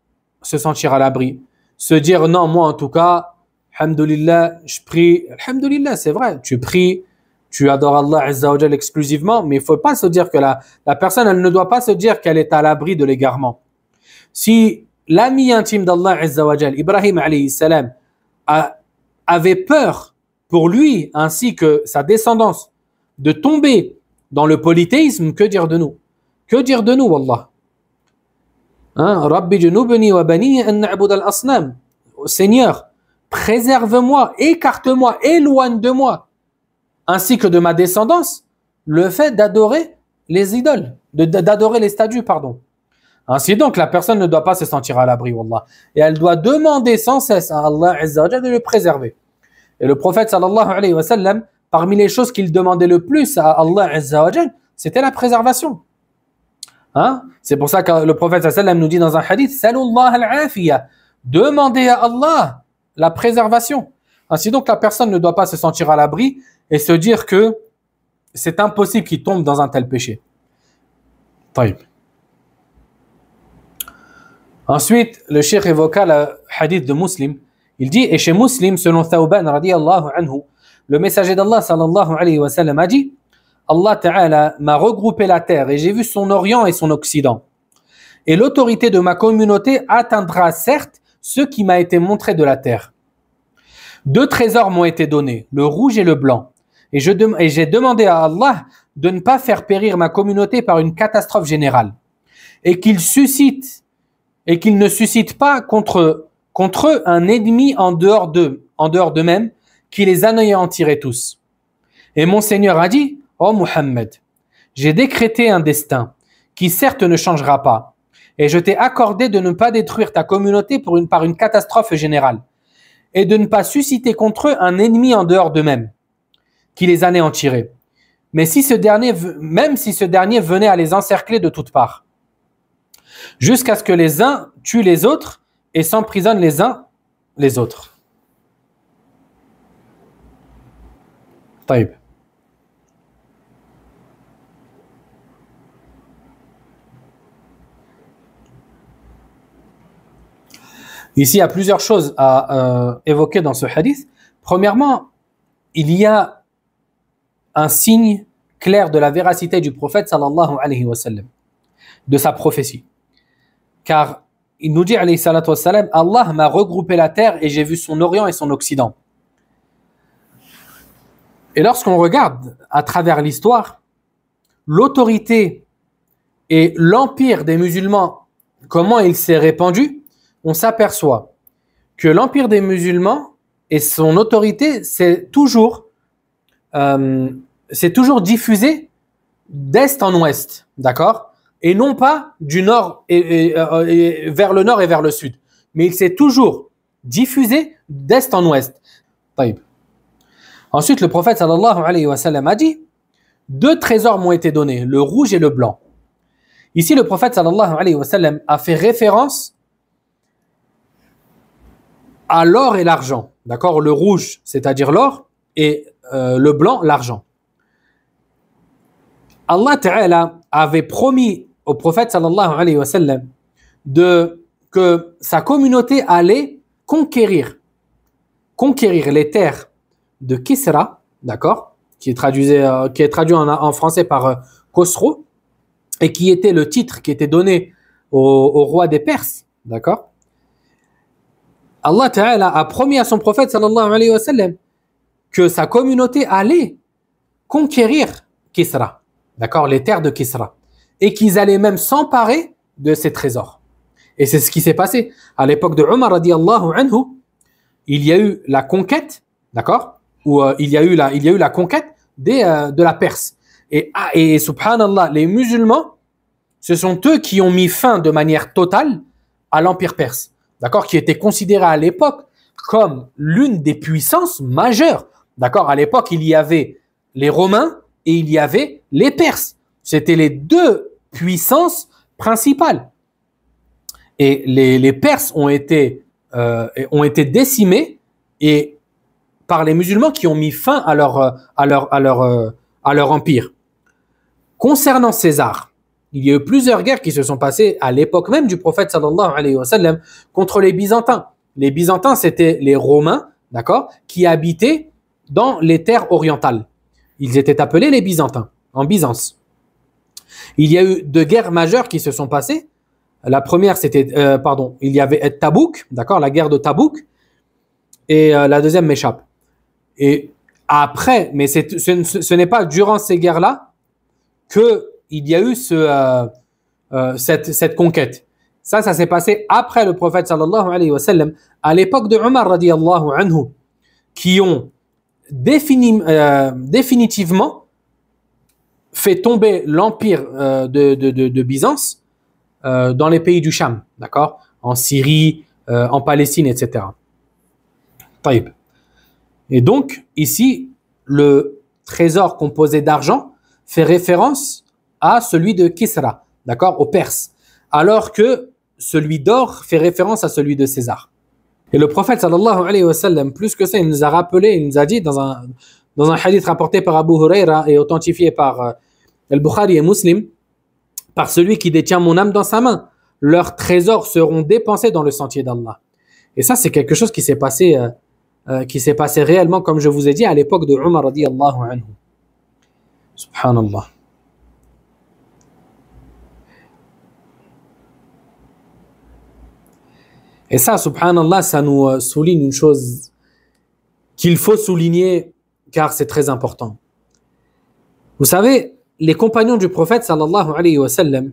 S1: se sentir à l'abri, se dire non, moi en tout cas, Alhamdulillah, je prie. Alhamdulillah, c'est vrai, tu pries, tu adores Allah Azzawajal exclusivement, mais il ne faut pas se dire que la, la personne, elle ne doit pas se dire qu'elle est à l'abri de l'égarement. Si l'ami intime d'Allah Azzawajal, Ibrahim alayhi salam, avait peur pour lui ainsi que sa descendance de tomber dans le polythéisme, que dire de nous Que dire de nous, Allah hein, Rabbi wa bani an al-asnam. Seigneur, préserve-moi, écarte-moi, éloigne de moi, ainsi que de ma descendance, le fait d'adorer les idoles, d'adorer les statues, pardon. Ainsi hein, donc, la personne ne doit pas se sentir à l'abri, Wallah. Et elle doit demander sans cesse à Allah Azza de le préserver. Et le prophète sallallahu alayhi wa sallam, parmi les choses qu'il demandait le plus à Allah Azza c'était la préservation. Hein? C'est pour ça que le prophète sallallahu alayhi wa nous dit dans un hadith, Salullah al »« demandez à Allah la préservation. Ainsi hein, donc, la personne ne doit pas se sentir à l'abri et se dire que c'est impossible qu'il tombe dans un tel péché. Ensuite, le cheikh évoqua le hadith de Muslim. Il dit, et chez Muslim, selon Thawban anhu, le messager d'Allah sallallahu alayhi wa a dit, Allah Ta'ala m'a regroupé la terre et j'ai vu son Orient et son Occident. Et l'autorité de ma communauté atteindra certes ce qui m'a été montré de la terre. Deux trésors m'ont été donnés, le rouge et le blanc. Et j'ai demandé à Allah de ne pas faire périr ma communauté par une catastrophe générale et qu'il suscite et qu'ils ne suscitent pas contre eux, contre un ennemi en dehors d'eux, en dehors d'eux-mêmes, qui les anéantirait tous. Et mon Seigneur a dit, Ô oh Muhammad, j'ai décrété un destin qui certes ne changera pas, et je t'ai accordé de ne pas détruire ta communauté par une catastrophe générale, et de ne pas susciter contre eux un ennemi en dehors d'eux-mêmes, qui les anéantirait. Mais si ce dernier, même si ce dernier venait à les encercler de toutes parts, jusqu'à ce que les uns tuent les autres et s'emprisonnent les uns les autres. Taïb. Ici, il y a plusieurs choses à euh, évoquer dans ce hadith. Premièrement, il y a un signe clair de la véracité du prophète sallallahu alayhi wa sallam, de sa prophétie. Car il nous dit, alayhi Allah m'a regroupé la terre et j'ai vu son orient et son occident. Et lorsqu'on regarde à travers l'histoire, l'autorité et l'empire des musulmans, comment il s'est répandu, on s'aperçoit que l'empire des musulmans et son autorité, c'est toujours, euh, toujours diffusé d'est en ouest, d'accord et non pas du nord euh, et, vers le nord et vers le sud, mais il s'est toujours diffusé d'est en ouest. Ensuite, le prophète sallallahu alayhi wa sallam a dit Deux trésors m'ont été donnés, le rouge et le blanc. Ici, le prophète sallallahu alayhi wa sallam a fait référence à l'or et l'argent. D'accord Le rouge, c'est-à-dire l'or, et euh, le blanc, l'argent. Allah Ta'ala avait promis au prophète sallallahu alayhi wa sallam de, que sa communauté allait conquérir, conquérir les terres de Kisra, d'accord, qui, euh, qui est traduit en, français par euh, et qui était le titre qui était donné au, roi des Perses, d'accord Allah Ta'ala a promis à son prophète sallallahu alayhi wa sallam que sa communauté allait conquérir Kisra, d'accord, les terres de Kisra et qu'ils allaient même s'emparer de ces trésors. Et c'est ce qui s'est passé. À l'époque de Omar, il y a eu la conquête, d'accord Ou euh, il, y a eu la, il y a eu la conquête des, euh, de la Perse. Et, ah, et subhanallah, les musulmans, ce sont eux qui ont mis fin de manière totale à l'Empire perse, d'accord Qui était considéré à l'époque comme l'une des puissances majeures, d'accord À l'époque, il y avait les Romains et il y avait les Perses. C'était les deux puissance principale. Et les, Perses ont été, euh, ont été décimés et par les musulmans qui ont mis fin à leur, à leur, à leur, euh, à leur empire. Concernant César, il y a eu plusieurs guerres qui se sont passées à l'époque même du prophète sallallahu alayhi wa sallam contre les Byzantins. Les Byzantins, c'était les Romains, d'accord, qui habitaient dans les terres orientales. Ils étaient appelés les Byzantins, en Byzance. Il y a eu deux guerres majeures qui se sont passées. La première, c'était, euh, pardon, il y avait Tabouk, d'accord, la guerre de Tabouk, et euh, la deuxième m'échappe. Et après, mais ce, n'est pas durant ces guerres-là qu'il y a eu euh, cette, conquête. Ça, ça s'est passé après le prophète sallallahu alayhi wa sallam, à l'époque de Omar radiallahu anhu, qui ont définitivement fait tomber l'empire euh, de, Byzance euh, dans les pays du Cham, d'accord En Syrie, euh, en Palestine, etc. Taïb. Et donc, ici, le trésor composé d'argent fait référence à celui de Kisra, d'accord aux Perse. Alors que celui d'or fait référence à celui de César. Et le prophète, sallallahu alayhi wa sallam, plus que ça, il nous a rappelé, il nous a dit dans un, dans un hadith rapporté par Abu Huraira et authentifié par euh, Al-Bukhari et Muslim, par celui qui détient mon âme dans sa main, leurs trésors seront dépensés dans le sentier d'Allah. Et ça, c'est quelque chose qui s'est passé, euh, euh, qui s'est passé réellement, comme je vous ai dit, à l'époque de Umar anhu. Subhanallah. Et ça, subhanallah, ça nous souligne une chose qu'il faut souligner car c'est très important. Vous savez, les compagnons du prophète sallallahu alayhi wa sallam,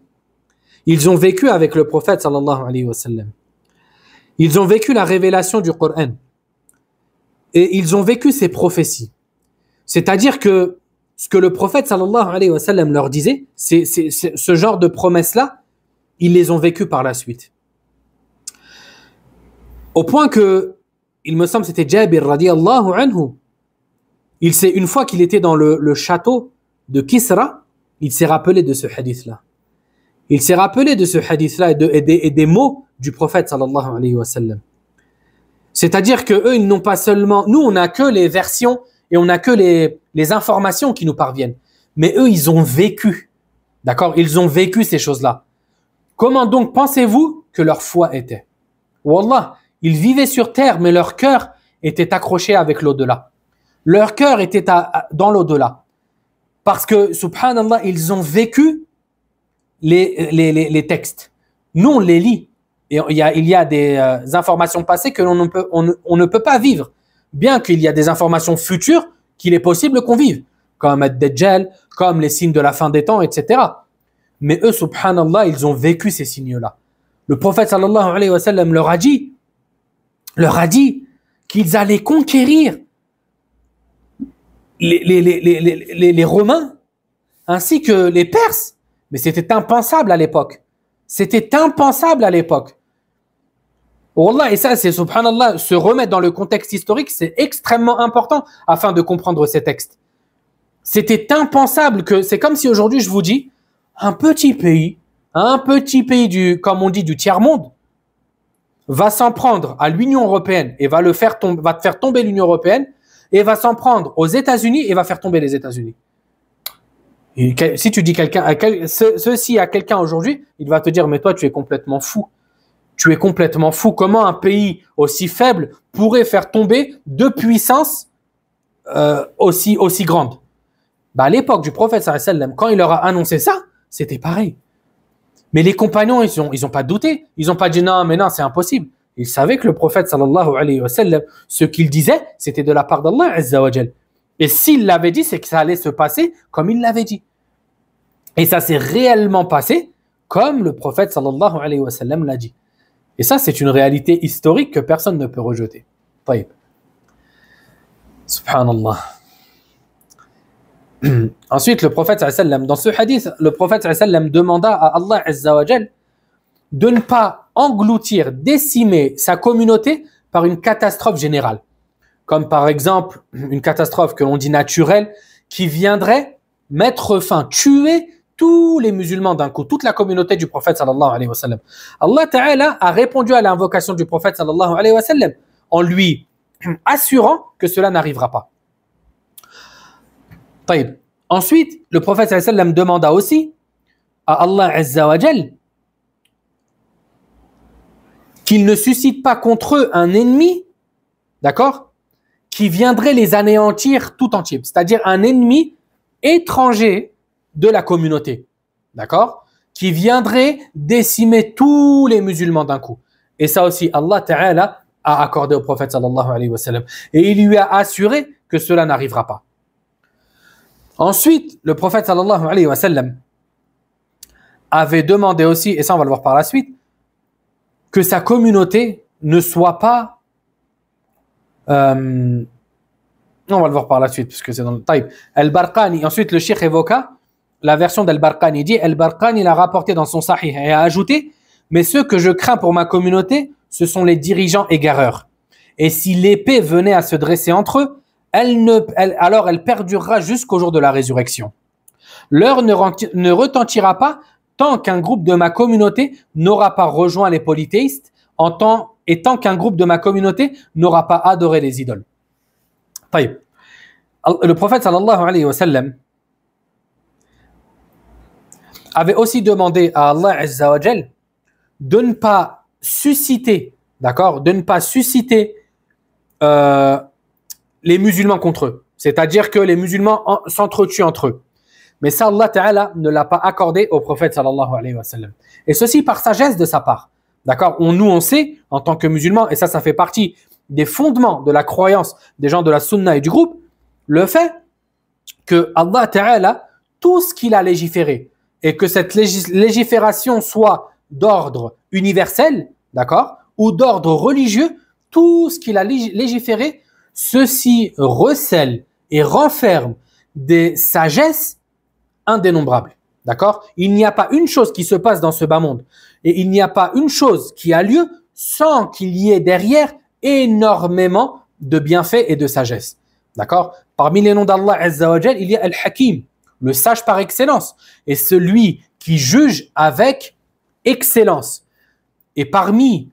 S1: ils ont vécu avec le prophète sallallahu alayhi wa sallam. Ils ont vécu la révélation du Coran. Et ils ont vécu ces prophéties. C'est-à-dire que ce que le prophète sallallahu alayhi wa leur disait, c'est, ce genre de promesses-là, ils les ont vécues par la suite. Au point que, il me semble, c'était Jabir radiallahu anhu, il sait une fois qu'il était dans le, château de Kisra, il s'est rappelé de ce hadith-là. Il s'est rappelé de ce hadith-là et, des, et, des, mots du prophète sallallahu alayhi wa sallam. C'est-à-dire que eux, ils n'ont pas seulement, nous, on n'a que les versions et on n'a que les, les informations qui nous parviennent. Mais eux, ils ont vécu. D'accord Ils ont vécu ces choses-là. Comment donc pensez-vous que leur foi était Wallah, ils vivaient sur terre, mais leur cœur était accroché avec l'au-delà. Leur cœur était dans l'au-delà. Parce que, subhanallah, ils ont vécu les, les, les, textes. Nous, on les lit. Et il y a, il y a des euh, informations passées que l'on ne peut, on, ne peut pas vivre. Bien qu'il y a des informations futures qu'il est possible qu'on vive, comme Ad-Dajjal, comme les signes de la fin des temps, etc. Mais eux, subhanallah, ils ont vécu ces signes-là. Le prophète sallallahu alayhi wa sallam leur a dit, leur a dit qu'ils allaient conquérir les, Romains ainsi que les Perses. Mais c'était impensable à l'époque. C'était impensable à l'époque. et ça, c'est subhanallah, se remettre dans le contexte historique, c'est extrêmement important afin de comprendre ces textes. C'était impensable que, c'est comme si aujourd'hui je vous dis, un petit pays, un petit pays du, comme on dit, du tiers-monde, va s'en prendre à l'Union européenne et va, le faire tomber, va faire tomber l'Union européenne et va s'en prendre aux États-Unis et va faire tomber les États-Unis. Si tu dis quelqu'un, ceci à quelqu'un aujourd'hui, il va te dire mais toi tu es complètement fou. Tu es complètement fou. Comment un pays aussi faible pourrait faire tomber deux puissances euh, aussi aussi grandes bah, à l'époque du prophète quand il leur a annoncé ça, c'était pareil. Mais les compagnons, ils n'ont ils ont pas douté. Ils n'ont pas dit non, mais non, c'est impossible. Il savait que le prophète sallallahu alayhi wa sallam, ce qu'il disait, c'était de la part d'Allah azza Et s'il l'avait dit, c'est que ça allait se passer comme il l'avait dit. Et ça s'est réellement passé comme le prophète sallallahu alayhi wa sallam l'a dit. Et ça, c'est une réalité historique que personne ne peut rejeter. Taïb. Subhanallah. Ensuite, le prophète sallam, dans ce hadith, le prophète sallam demanda à Allah azza wa de ne pas engloutir, décimer sa communauté par une catastrophe générale. Comme par exemple une catastrophe que l'on dit naturelle qui viendrait mettre fin, tuer tous les musulmans d'un coup, toute la communauté du prophète sallallahu alayhi wa sallam. Allah Ta'ala a répondu à l'invocation du prophète sallallahu alayhi wa sallam en lui assurant que cela n'arrivera pas. Ensuite, le prophète sallallahu alayhi wa sallam demanda aussi à Allah Azza qu'il ne suscite pas contre eux un ennemi, d'accord, qui viendrait les anéantir tout entier, c'est-à-dire un ennemi étranger de la communauté, d'accord, qui viendrait décimer tous les musulmans d'un coup. Et ça aussi, Allah Ta'ala a accordé au prophète sallallahu alayhi wa sallam. Et il lui a assuré que cela n'arrivera pas. Ensuite, le prophète sallallahu alayhi wa sallam avait demandé aussi, et ça on va le voir par la suite, que sa communauté ne soit pas... Euh, on va le voir par la suite, parce c'est dans le type. Al-Barqani. Ensuite, le cheikh évoqua la version d'Al-Barqani. Il dit, El barqani l'a rapporté dans son sahih et a ajouté, mais ceux que je crains pour ma communauté, ce sont les dirigeants égareurs. Et si l'épée venait à se dresser entre eux, elle ne, alors elle perdurera jusqu'au jour de la résurrection. L'heure ne, ne retentira pas tant qu'un groupe de ma communauté n'aura pas rejoint les polythéistes et tant qu'un groupe de ma communauté n'aura pas adoré les idoles. Le prophète avait aussi demandé à Allah Azzawajal de ne pas susciter, d'accord, de ne pas susciter euh, les musulmans contre eux. C'est-à-dire que les musulmans s'entretuent entre eux. Mais ça, Allah Ta'ala ne l'a pas accordé au prophète sallallahu alayhi wa Et ceci par sagesse de sa part. D'accord on, Nous, on sait, en tant que musulmans, et ça, ça fait partie des fondements de la croyance des gens de la sunna et du groupe, le fait que Allah Ta'ala, tout ce qu'il a légiféré, et que cette légifération soit d'ordre universel, d'accord, ou d'ordre religieux, tout ce qu'il a légiféré, ceci recèle et renferme des sagesses indénombrable. D'accord Il n'y a pas une chose qui se passe dans ce bas monde. Et il n'y a pas une chose qui a lieu sans qu'il y ait derrière énormément de bienfaits et de sagesse. D'accord Parmi les noms d'Allah Azzawajal, il y a Al-Hakim, le sage par excellence, et celui qui juge avec excellence. Et parmi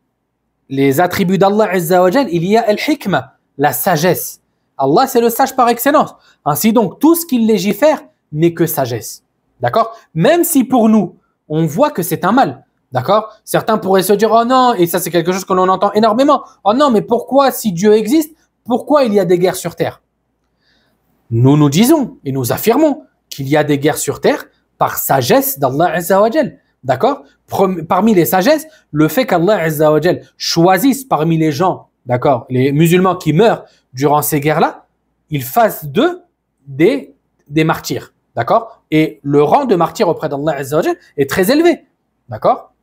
S1: les attributs d'Allah Azzawajal, il y a al hikmah la sagesse. Allah, c'est le sage par excellence. Ainsi donc, tout ce qu'il légifère, n'est que sagesse. D'accord Même si pour nous, on voit que c'est un mal. D'accord Certains pourraient se dire, oh non, et ça c'est quelque chose que l'on entend énormément, oh non, mais pourquoi si Dieu existe, pourquoi il y a des guerres sur Terre Nous nous disons et nous affirmons qu'il y a des guerres sur Terre par sagesse d'Allah Azzawajal. D'accord Parmi les sagesses, le fait qu'Allah Azzawajal choisisse parmi les gens, d'accord, les musulmans qui meurent durant ces guerres-là, il fasse d'eux des, des martyrs. D'accord Et le rang de martyr auprès d'Allah est très élevé. D'accord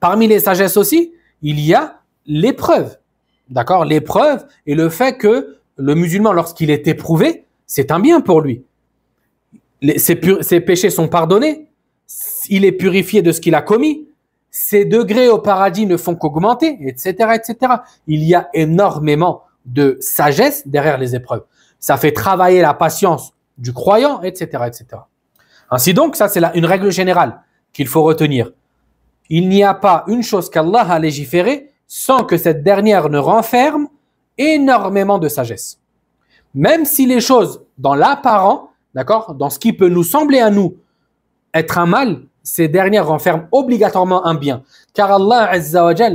S1: Parmi les sagesses aussi, il y a l'épreuve. D'accord L'épreuve et le fait que le musulman, lorsqu'il est éprouvé, c'est un bien pour lui. ses, péchés sont pardonnés. Il est purifié de ce qu'il a commis ses degrés au paradis ne font qu'augmenter, etc., etc. Il y a énormément de sagesse derrière les épreuves. Ça fait travailler la patience du croyant, etc., etc. Ainsi donc, ça c'est une règle générale qu'il faut retenir. Il n'y a pas une chose qu'Allah a légiférée sans que cette dernière ne renferme énormément de sagesse. Même si les choses dans l'apparent, d'accord, dans ce qui peut nous sembler à nous être un mal, ces dernières renferment obligatoirement un bien. Car Allah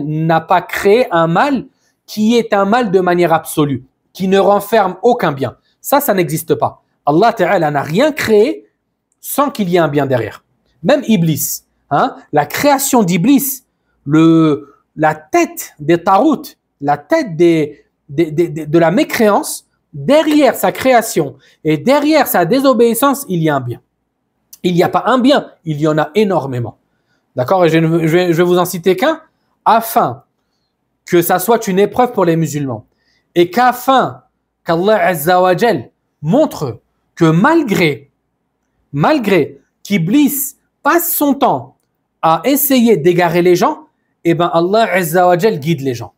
S1: n'a pas créé un mal qui est un mal de manière absolue, qui ne renferme aucun bien. Ça, ça n'existe pas. Allah Ta'ala n'a rien créé sans qu'il y ait un bien derrière. Même Iblis, hein, la création d'Iblis, le, la tête des tarout, la tête des, de la mécréance, derrière sa création et derrière sa désobéissance, il y a un bien. Il n'y a pas un bien, il y en a énormément. D'accord Et je, je, vais vous en citer qu'un, afin que ça soit une épreuve pour les musulmans et qu'afin qu'Allah Azzawajal montre que malgré, malgré qu'Iblis passe son temps à essayer d'égarer les gens, eh bien Allah Azzawajal guide les gens.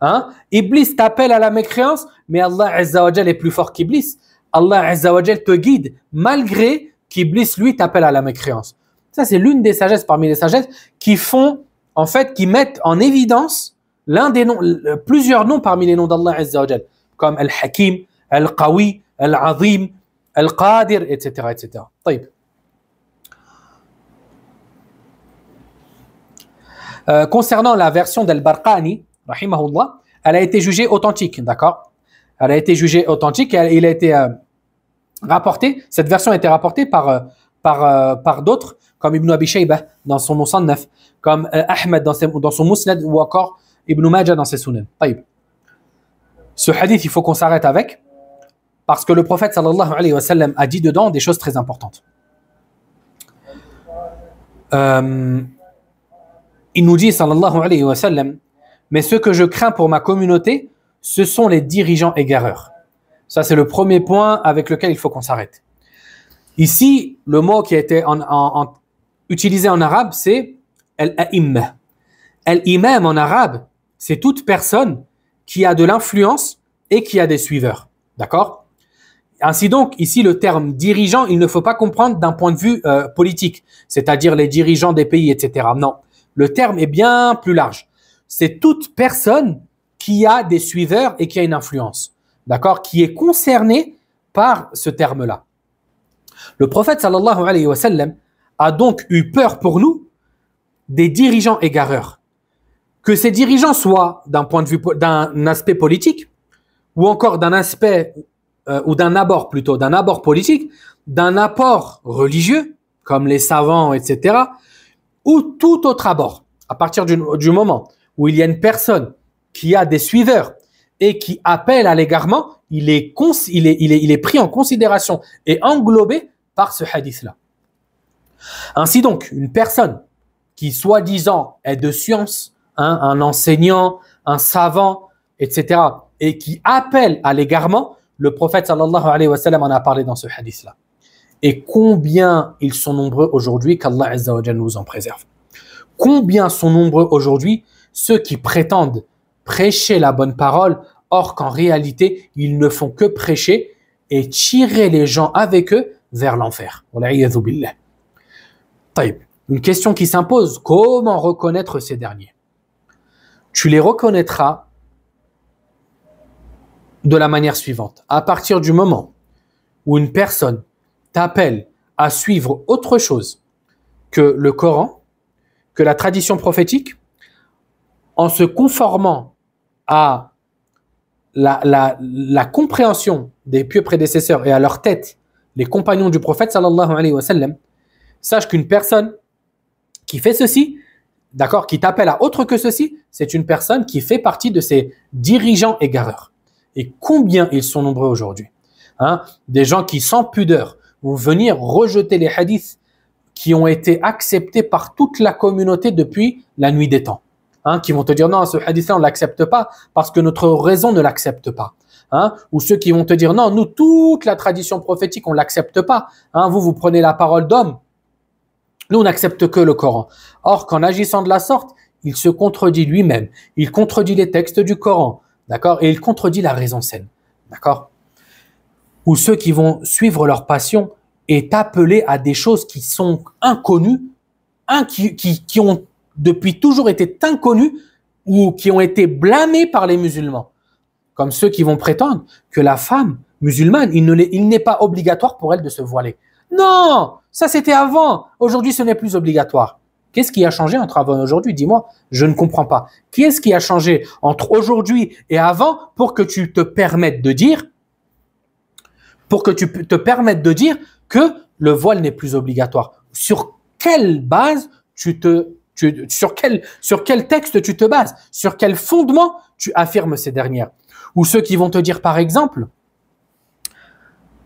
S1: Hein? Iblis t'appelle à la mécréance, mais Allah Azzawajal est plus fort qu'Iblis. Allah Azzawajal te guide malgré qu'Iblis lui t'appelle à la mécréance. Ça c'est l'une des sagesses parmi les sagesses qui font en fait qui mettent en évidence l'un des noms plusieurs noms parmi les noms d'Allah Azzawajal comme Al-Hakim, Al-Qawi, Al-Azim, القادر etc etc euh, concernant la version d'Al-Barqani rahimahullah elle a été jugée authentique d'accord elle a été jugée authentique elle, a été euh, rapportée, cette version a été rapportée par euh, par, par d'autres comme Ibn Abi Shaybah dans son Musannaf comme Ahmed dans, dans son Musnad ou encore Ibn Majah dans ses Sunan طيب ce hadith il faut qu'on s'arrête avec parce que le prophète sallallahu alayhi wa sallam a dit dedans des choses très importantes. Euh, il nous dit sallallahu alayhi wa sallam Mais ce que je crains pour ma communauté, ce sont les dirigeants égareurs. Ça, c'est le premier point avec lequel il faut qu'on s'arrête. Ici, le mot qui a été utilisé en arabe, c'est el aim el imam en arabe, c'est toute personne qui a de l'influence et qui a des suiveurs. D'accord ainsi donc, ici, le terme dirigeant, il ne faut pas comprendre d'un point de vue euh, politique, c'est-à-dire les dirigeants des pays, etc. Non, le terme est bien plus large. C'est toute personne qui a des suiveurs et qui a une influence, d'accord, qui est concernée par ce terme-là. Le prophète sallallahu alayhi wa sallam a donc eu peur pour nous des dirigeants égareurs. Que ces dirigeants soient d'un point de vue d'un aspect politique ou encore d'un aspect euh, ou d'un abord plutôt, d'un abord politique, d'un apport religieux, comme les savants, etc., ou tout autre abord. À partir du, moment où il y a une personne qui a des suiveurs et qui appelle à l'égarement, il est, pris en considération et englobé par ce hadith-là. Ainsi donc, une personne qui soi-disant est de science, hein, un enseignant, un savant, etc., et qui appelle à l'égarement, le prophète sallallahu alayhi wa sallam en a parlé dans ce hadith-là. Et combien ils sont nombreux aujourd'hui qu'Allah nous en préserve. Combien sont nombreux aujourd'hui ceux qui prétendent prêcher la bonne parole, or qu'en réalité, ils ne font que prêcher et tirer les gens avec eux vers l'enfer. Une question qui s'impose, comment reconnaître ces derniers Tu les reconnaîtras de la manière suivante. À partir du moment où une personne t'appelle à suivre autre chose que le Coran, que la tradition prophétique, en se conformant à la, compréhension des pieux prédécesseurs et à leur tête, les compagnons du prophète sallallahu alayhi wa sache qu'une personne qui fait ceci, d'accord, qui t'appelle à autre que ceci, c'est une personne qui fait partie de ces dirigeants égareurs. Et combien ils sont nombreux aujourd'hui hein? Des gens qui, sans pudeur, vont venir rejeter les hadiths qui ont été acceptés par toute la communauté depuis la nuit des temps. Hein? qui vont te dire non, ce hadith-là, on l'accepte pas parce que notre raison ne l'accepte pas. Hein? ou ceux qui vont te dire non, nous, toute la tradition prophétique, on l'accepte pas. vous, vous prenez la parole d'homme. Nous, on n'accepte que le Coran. Or, qu'en agissant de la sorte, il se contredit lui-même. Il contredit les textes du Coran. D'accord Et il contredit la raison saine. D'accord Ou ceux qui vont suivre leur passion est appelé à des choses qui sont inconnues, qui, qui ont depuis toujours été inconnues ou qui ont été blâmées par les musulmans. Comme ceux qui vont prétendre que la femme musulmane, il n'est pas obligatoire pour elle de se voiler. Non, ça c'était avant. Aujourd'hui, ce n'est plus obligatoire. Qu'est-ce qui a changé entre avant et aujourd'hui Dis-moi, je ne comprends pas. Qu'est-ce qui a changé entre aujourd'hui et avant pour que tu te permettes de dire, pour que tu te permettes de dire que le voile n'est plus obligatoire Sur quelle base tu te, sur quel texte tu te bases Sur quel fondement tu affirmes ces dernières Ou ceux qui vont te dire, par exemple,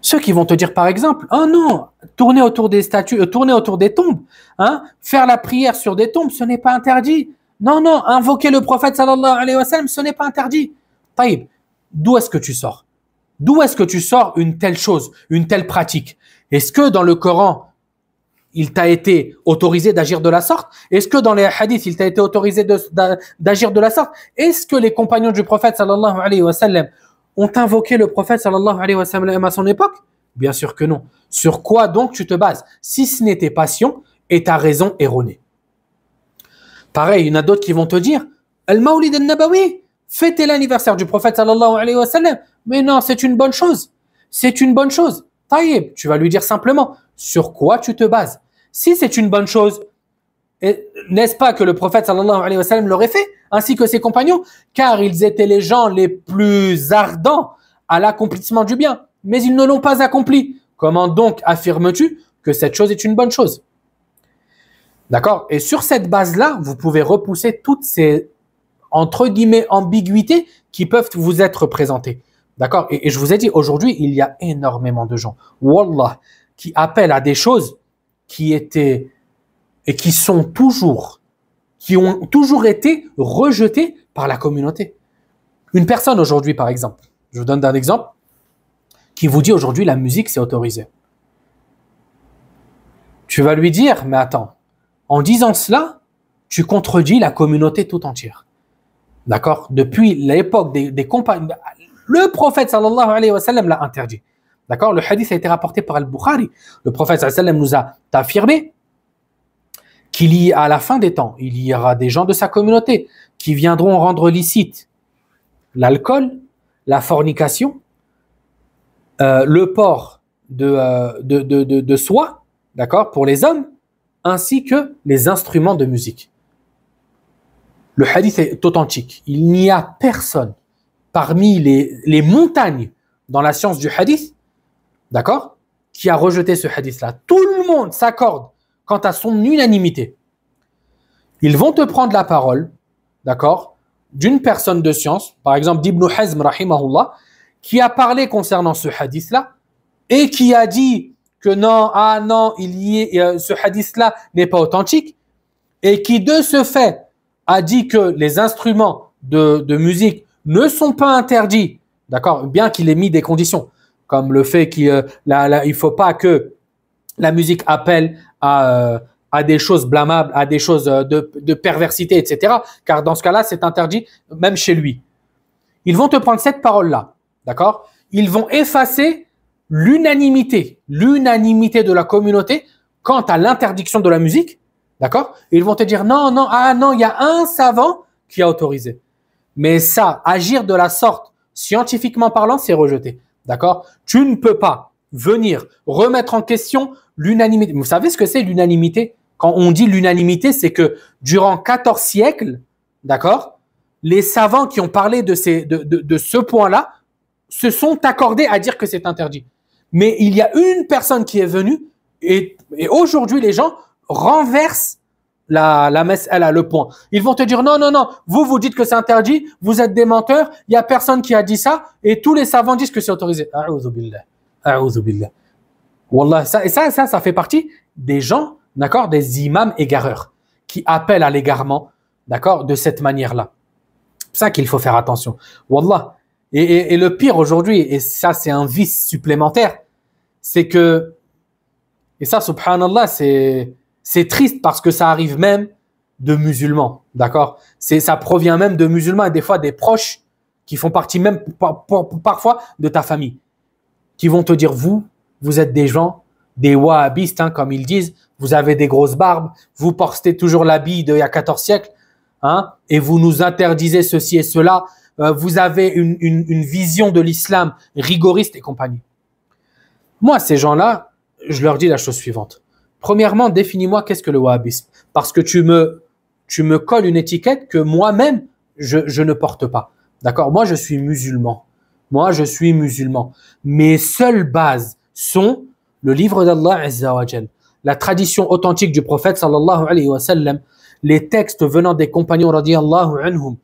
S1: ceux qui vont te dire par exemple, oh non, tourner autour des statues, euh, tourner autour des tombes, hein, faire la prière sur des tombes, ce n'est pas interdit. Non, non, invoquer le prophète sallallahu alayhi wa sallam, ce n'est pas interdit. Taïb, d'où est-ce que tu sors D'où est-ce que tu sors une telle chose, une telle pratique Est-ce que dans le Coran, il t'a été autorisé d'agir de la sorte Est-ce que dans les hadiths, il t'a été autorisé d'agir de, la sorte Est-ce que les compagnons du prophète sallallahu alayhi wa sallam ont invoqué le prophète sallallahu alayhi wa sallam à son époque Bien sûr que non. Sur quoi donc tu te bases Si ce n'est tes passions et ta raison erronée. Pareil, il y en a d'autres qui vont te dire Al-Mawlid al-Nabawi, fêtez l'anniversaire du prophète sallallahu alayhi wa sallam. Mais non, c'est une bonne chose. C'est une bonne chose. Taïb, tu vas lui dire simplement sur quoi tu te bases. Si c'est une bonne chose, n'est-ce pas que le prophète sallallahu alayhi wa sallam l'aurait fait, ainsi que ses compagnons, car ils étaient les gens les plus ardents à l'accomplissement du bien, mais ils ne l'ont pas accompli. Comment donc affirmes-tu que cette chose est une bonne chose D'accord Et sur cette base-là, vous pouvez repousser toutes ces, entre guillemets, ambiguïtés qui peuvent vous être présentées. D'accord et, je vous ai dit, aujourd'hui, il y a énormément de gens, Wallah, qui appellent à des choses qui étaient et qui sont toujours, qui ont toujours été rejetés par la communauté. Une personne aujourd'hui, par exemple, je vous donne un exemple, qui vous dit aujourd'hui la musique c'est autorisé. Tu vas lui dire, mais attends, en disant cela, tu contredis la communauté tout entière. D'accord Depuis l'époque des, des le prophète sallallahu alayhi wa sallam l'a interdit. D'accord Le hadith a été rapporté par Al-Bukhari. Le prophète sallallahu alayhi wa sallam nous a affirmé qu'il y à la fin des temps, il y aura des gens de sa communauté qui viendront rendre licite l'alcool, la fornication, euh, le port euh, de, de, de, de, soie, d'accord, pour les hommes, ainsi que les instruments de musique. Le hadith est authentique. Il n'y a personne parmi les, les montagnes dans la science du hadith, d'accord, qui a rejeté ce hadith-là. Tout le monde s'accorde quant à son unanimité. Ils vont te prendre la parole, d'accord, d'une personne de science, par exemple d'Ibn Hazm, rahimahullah, qui a parlé concernant ce hadith-là et qui a dit que non, ah non, il euh, ce hadith-là n'est pas authentique et qui de ce fait a dit que les instruments de, musique ne sont pas interdits, d'accord, bien qu'il ait mis des conditions, comme le fait qu'il ne euh, faut pas que la musique appelle euh, à, des choses blâmables, à des choses euh, de, de perversité, etc. Car dans ce cas-là, c'est interdit même chez lui. Ils vont te prendre cette parole-là, d'accord Ils vont effacer l'unanimité, l'unanimité de la communauté quant à l'interdiction de la musique, d'accord Ils vont te dire non, non, ah non, il y a un savant qui a autorisé. Mais ça, agir de la sorte, scientifiquement parlant, c'est rejeté, d'accord Tu ne peux pas venir remettre en question l'unanimité. Vous savez ce que c'est l'unanimité Quand on dit l'unanimité, c'est que durant 14 siècles, d'accord, les savants qui ont parlé de, ces, de, ce point-là se sont accordés à dire que c'est interdit. Mais il y a une personne qui est venue et, aujourd'hui, les gens renversent la, messe, elle a le point. Ils vont te dire non, non, non, vous, vous dites que c'est interdit, vous êtes des menteurs, il n'y a personne qui a dit ça, et tous les savants disent que c'est autorisé. A'ouzoubillah, billah. Wallah, ça, ça, ça, ça fait partie des gens, d'accord, des imams égareurs qui appellent à l'égarement, d'accord, de cette manière-là. C'est ça qu'il faut faire attention. Wallah. Et, et, le pire aujourd'hui, et ça c'est un vice supplémentaire, c'est que, et ça subhanallah, c'est, c'est triste parce que ça arrive même de musulmans, d'accord C'est Ça provient même de musulmans et des fois des proches qui font partie même parfois de ta famille, qui vont te dire, vous, vous êtes des gens, des wahhabistes, hein, comme ils disent, vous avez des grosses barbes, vous portez toujours l'habit d'il y a 14 siècles, hein, et vous nous interdisez ceci et cela, euh, vous avez une, une, une vision de l'islam rigoriste et compagnie. Moi, ces gens-là, je leur dis la chose suivante. Premièrement, définis-moi qu'est-ce que le wahhabisme, parce que tu me, tu me colles une étiquette que moi-même, je, je ne porte pas. D'accord Moi, je suis musulman. Moi, je suis musulman. Mes seules bases, sont le livre d'Allah Azzawajal, la tradition authentique du prophète sallallahu alayhi les textes venant des compagnons radiallahu anhum.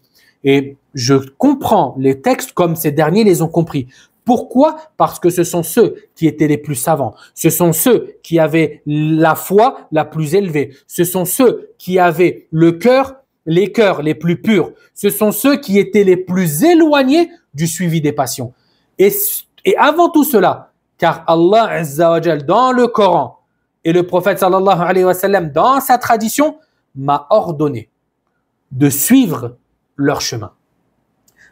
S1: Et je comprends les textes comme ces derniers les ont compris. Pourquoi Parce que ce sont ceux qui étaient les plus savants, ce sont ceux qui avaient la foi la plus élevée, ce sont ceux qui avaient le cœur, les cœurs les plus purs, ce sont ceux qui étaient les plus éloignés du suivi des passions. Et, et avant tout cela, car Allah dans le Coran et le prophète dans sa tradition, m'a ordonné de suivre leur chemin.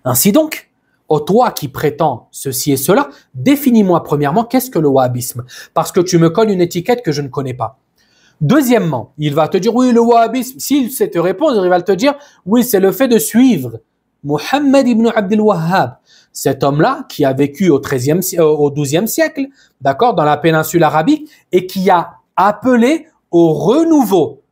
S1: Ainsi donc, au oh toi qui prétends ceci et cela, définis-moi premièrement qu'est-ce que le wahhabisme, parce que tu me colles une étiquette que je ne connais pas. Deuxièmement, il va te dire oui, le wahhabisme, s'il sait te répondre, il va te dire oui, c'est le fait de suivre Muhammad ibn al Wahhab, cet homme-là qui a vécu au euh, au XIIe siècle, d'accord, dans la péninsule arabique, et qui a appelé au renouveau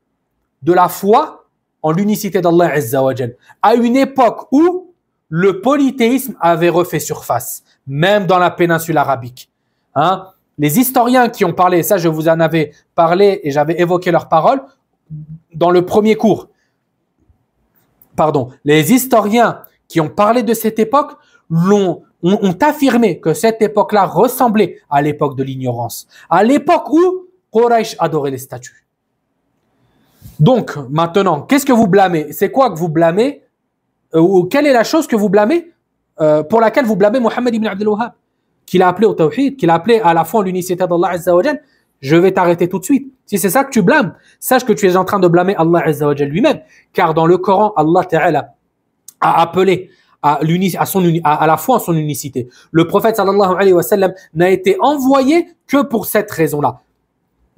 S1: de la foi en l'unicité d'Allah Azzawajal, à une époque où le polythéisme avait refait surface, même dans la péninsule arabique. Hein. Les historiens qui ont parlé, ça je vous en avais parlé et j'avais évoqué leurs paroles dans le premier cours. Pardon, les historiens qui ont parlé de cette époque ont affirmé que cette époque-là ressemblait à l'époque de l'ignorance, à l'époque où Quraysh adorait les statues. Donc, maintenant, qu'est-ce que vous blâmez C'est quoi que vous blâmez euh, Ou quelle est la chose que vous blâmez euh, pour laquelle vous blâmez Mohammed ibn Abdel Qu'il a appelé au tawhid, qu'il a appelé à la fois l'unicité d'Allah Azzawajal. Je vais t'arrêter tout de suite. Si c'est ça que tu blâmes, sache que tu es en train de blâmer Allah Azzawajal lui-même. Car dans le Coran, Allah Ta'ala a appelé à, à, son, à, la foi en son unicité. Le prophète sallallahu alayhi wa sallam n'a été envoyé que pour cette raison-là.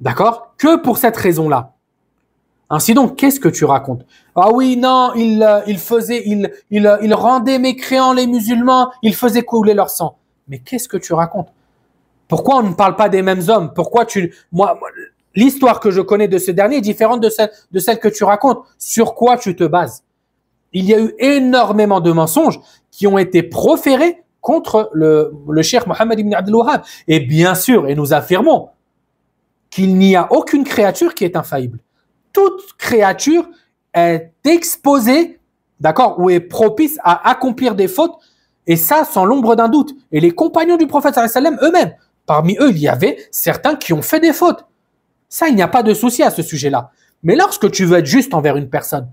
S1: D'accord Que pour cette raison-là. Ainsi donc, qu'est-ce que tu racontes Ah oui, non, il, euh, faisait, il, il, euh, il rendait mécréants les musulmans, il faisait couler leur sang. Mais qu'est-ce que tu racontes Pourquoi on ne parle pas des mêmes hommes Pourquoi tu... Moi, l'histoire que je connais de ce dernier est différente de celle, de celle que tu racontes. Sur quoi tu te bases il y a eu énormément de mensonges qui ont été proférés contre le, le cheikh Mohammed ibn Abdel Wahhab. Et bien sûr, et nous affirmons qu'il n'y a aucune créature qui est infaillible. Toute créature est exposée, d'accord, ou est propice à accomplir des fautes, et ça sans l'ombre d'un doute. Et les compagnons du prophète eux-mêmes, parmi eux, il y avait certains qui ont fait des fautes. Ça, il n'y a pas de souci à ce sujet-là. Mais lorsque tu veux être juste envers une personne,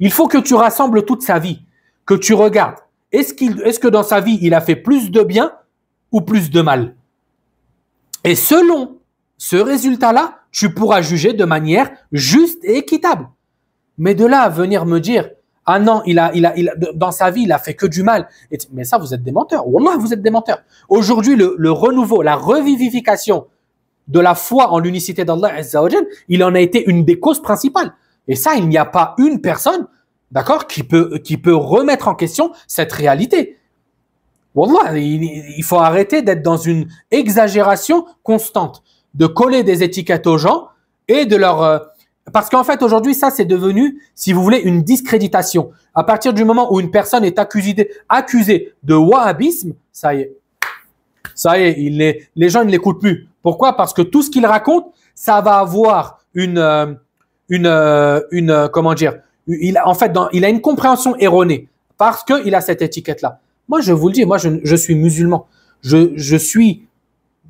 S1: il faut que tu rassembles toute sa vie, que tu regardes. Est-ce que dans sa vie, il a fait plus de bien ou plus de mal Et selon ce résultat-là, tu pourras juger de manière juste et équitable. Mais de là à venir me dire, ah non, il a, il a, dans sa vie, il a fait que du mal. mais ça, vous êtes des menteurs. Wallah, vous êtes des menteurs. Aujourd'hui, le, le renouveau, la revivification de la foi en l'unicité d'Allah, il en a été une des causes principales. Et ça, il n'y a pas une personne, d'accord, qui peut, qui peut remettre en question cette réalité. Wallah, il, faut arrêter d'être dans une exagération constante, de coller des étiquettes aux gens et de leur... Euh, parce qu'en fait, aujourd'hui, ça, c'est devenu, si vous voulez, une discréditation. À partir du moment où une personne est accusée, accusée de wahhabisme, ça y est. Ça y est, il est les gens ne l'écoutent plus. Pourquoi Parce que tout ce qu'il raconte, ça va avoir une, euh, une, euh, une euh, comment dire, il en fait, il a une compréhension erronée parce qu'il a cette étiquette-là. Moi, je vous le dis, moi, je, suis musulman. Je, suis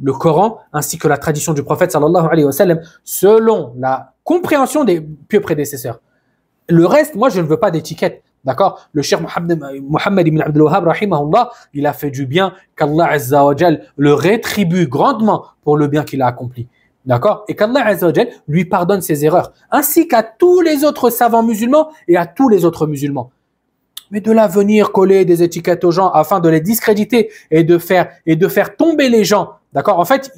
S1: le Coran ainsi que la tradition du prophète sallallahu alayhi wa sallam selon la compréhension des pieux prédécesseurs. Le reste, moi, je ne veux pas d'étiquette. D'accord Le cher Mohammed ibn Abdul Wahhab, il a fait du bien, qu'Allah le rétribue grandement pour le bien qu'il a accompli. D'accord Et qu'Allah Azzawajal lui pardonne ses erreurs, ainsi qu'à tous les autres savants musulmans et à tous les autres musulmans. Mais de l'avenir venir coller des étiquettes aux gens afin de les discréditer et de faire, et de faire tomber les gens, d'accord En fait,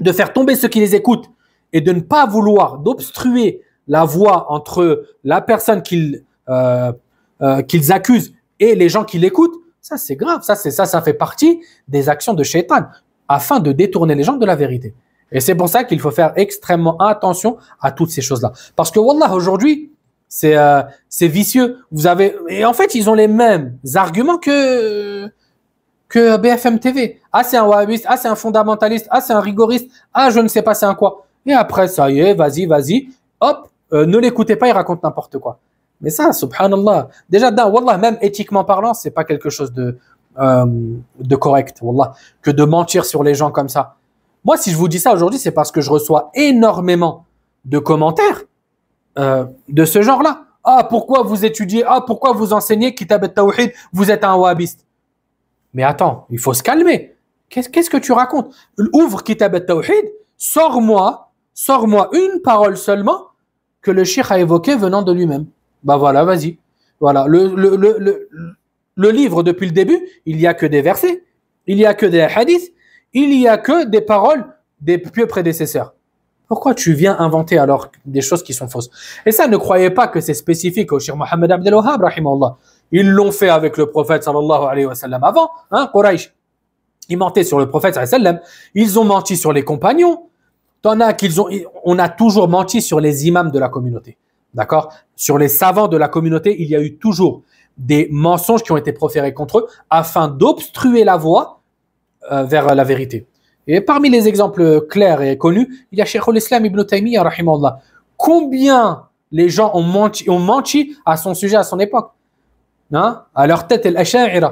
S1: de faire tomber ceux qui les écoutent et de ne pas vouloir, d'obstruer la voie entre la personne euh, euh, qu'ils accusent et les gens qui l'écoutent, ça c'est grave, ça c'est ça, ça fait partie des actions de shaitan afin de détourner les gens de la vérité. Et c'est pour ça qu'il faut faire extrêmement attention à toutes ces choses-là. Parce que Wallah, aujourd'hui, c'est euh, vicieux. Vous avez et en fait, ils ont les mêmes arguments que que BFM TV. Ah, c'est un wahhabiste, ah, c'est un fondamentaliste, ah, c'est un rigoriste, ah, je ne sais pas c'est un quoi. Et après, ça y est, vas-y, vas-y, hop, euh, ne l'écoutez pas, il raconte n'importe quoi. Mais ça, subhanallah, déjà, wallah, même éthiquement parlant, c'est pas quelque chose de, euh, de correct, wallah, que de mentir sur les gens comme ça. Moi, si je vous dis ça aujourd'hui, c'est parce que je reçois énormément de commentaires euh, de ce genre-là. Ah, pourquoi vous étudiez Ah, pourquoi vous enseignez Kitab al-Tawhid Vous êtes un wahhabiste. Mais attends, il faut se calmer. Qu'est-ce que tu racontes Ouvre Kitab al-Tawhid, sors-moi, sors-moi une parole seulement que le shir a évoquée venant de lui-même. Bah voilà, vas-y. Voilà, le, le, livre depuis le début, il n'y a que des versets, il n'y a que des hadiths, il n'y a que des paroles des pieux prédécesseurs. Pourquoi tu viens inventer alors des choses qui sont fausses Et ça, ne croyez pas que c'est spécifique au shir Mohammed Abdel Wahhab, rahimahullah. Ils l'ont fait avec le prophète sallallahu alayhi wa sallam avant, hein, Quraysh. Ils mentaient sur le prophète sallallahu sallam. Ils ont menti sur les compagnons. T'en as qu'ils ont, on a toujours menti sur les imams de la communauté. D'accord Sur les savants de la communauté, il y a eu toujours des mensonges qui ont été proférés contre eux afin d'obstruer la voie euh, vers la vérité. Et parmi les exemples clairs et connus, il y a Cheikh al-Islam ibn Taymiyyah, Combien les gens ont menti, ont menti à son sujet à son époque non? Hein? À leur tête, al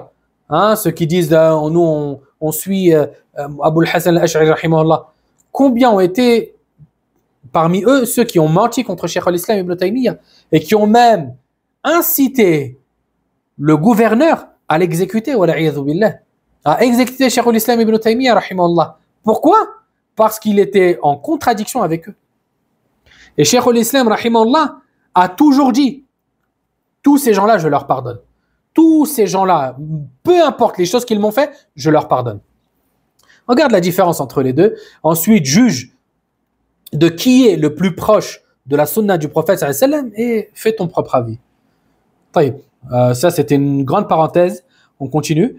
S1: Hein? Ceux qui disent, euh, nous, on, suit euh, Abu hassan al-Ash'ari, Combien ont été parmi eux ceux qui ont menti contre Cheikh al-Islam ibn Taymiyyah et qui ont même incité le gouverneur à l'exécuter, wa billah a exécuté Cheikh Islam ibn Taymiyyah, Rahimallah. Pourquoi Parce qu'il était en contradiction avec eux. Et Cheikh Islam Rahimallah, a toujours dit tous ces gens-là, je leur pardonne. Tous ces gens-là, peu importe les choses qu'ils m'ont fait, je leur pardonne. Regarde la différence entre les deux. Ensuite, juge de qui est le plus proche de la sunna du prophète et fais ton propre avis. Euh, ça, c'était une grande parenthèse. On continue.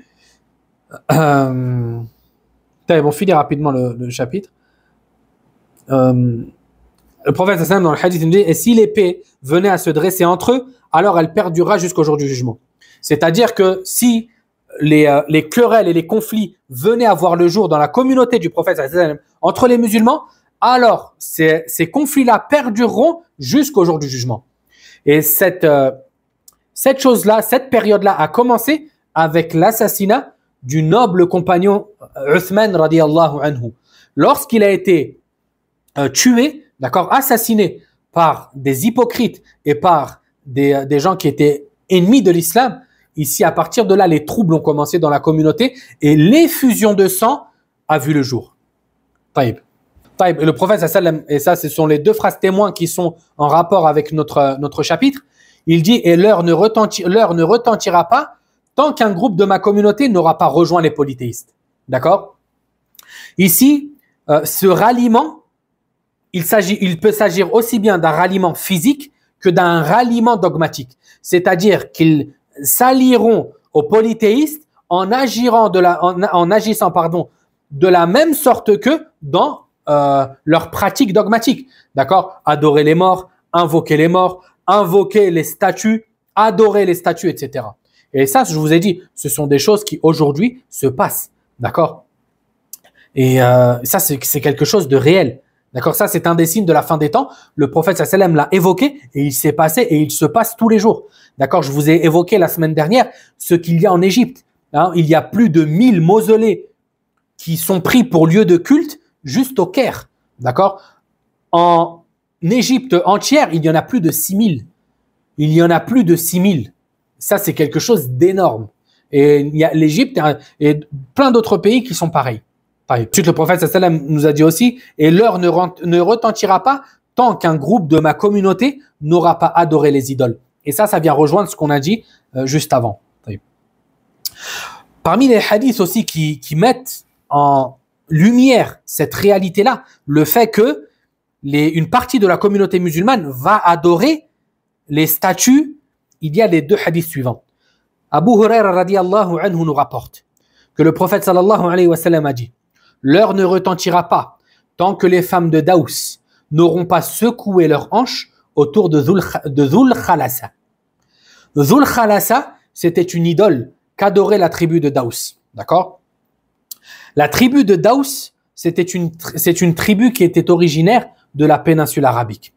S1: Euh, on finit rapidement le, le chapitre. Euh, le prophète dans le hadith nous dit Et si l'épée venait à se dresser entre eux, alors elle perdurera jusqu'au jour du jugement. C'est-à-dire que si euh, les, querelles et les conflits venaient à voir le jour dans la communauté du prophète entre les musulmans, alors ces, conflits-là perdureront jusqu'au jour du jugement. Et cette, euh, cette chose-là, cette période-là a commencé avec l'assassinat du noble compagnon euh, Uthman radiallahu anhu. Lorsqu'il a été euh, tué, d'accord, assassiné par des hypocrites et par euh, des, gens qui étaient ennemis de l'islam, ici, à partir de là, les troubles ont commencé dans la communauté et l'effusion de sang a vu le jour. Taïb. Taïb. Et le prophète, et ça, ce sont les deux phrases témoins qui sont en rapport avec notre, notre chapitre. Il dit, et l'heure ne, ne retentira pas tant qu'un groupe de ma communauté n'aura pas rejoint les polythéistes. D'accord Ici, euh, ce ralliement, il, il peut s'agir aussi bien d'un ralliement physique que d'un ralliement dogmatique. C'est-à-dire qu'ils s'allieront aux polythéistes en, de la, en, agissant pardon, de la même sorte que dans euh, leur pratique dogmatique. D'accord Adorer les morts, invoquer les morts, invoquer les statues, adorer les statues, etc. Et ça, je vous ai dit, ce sont des choses qui aujourd'hui se passent. D'accord euh, Et ça, c'est quelque chose de réel. D'accord Ça, c'est un des signes de la fin des temps. Le prophète Sassalem l'a évoqué et il s'est passé et il se passe tous les jours. D'accord Je vous ai évoqué la semaine dernière ce qu'il y a en Égypte. Hein il y a plus de 1000 mausolées qui sont pris pour lieu de culte juste au Caire. D'accord En Égypte entière, il y en a plus de 6000. Il y en a plus de 6000. Ça, c'est quelque chose d'énorme. Et il y a l'Égypte et plein d'autres pays qui sont pareils. Ensuite, le prophète sallam nous a dit aussi, et l'heure ne, retentira pas tant qu'un groupe de ma communauté n'aura pas adoré les idoles. Et ça, ça vient rejoindre ce qu'on a dit euh, juste avant. Parmi les hadiths aussi qui, mettent en lumière cette réalité-là, le fait que une partie de la communauté musulmane va adorer les statues il y a les deux hadiths suivants. Abu Huraira radiallahu anhu nous rapporte que le prophète sallallahu alayhi wa sallam a dit L'heure ne retentira pas tant que les femmes de Daous n'auront pas secoué leurs hanches autour de Zul, de Zul Khalasa. Khalasa, c'était une idole qu'adorait la tribu de Daous. D'accord La tribu de Daous, c'était c'est une tribu qui était originaire de la péninsule arabique.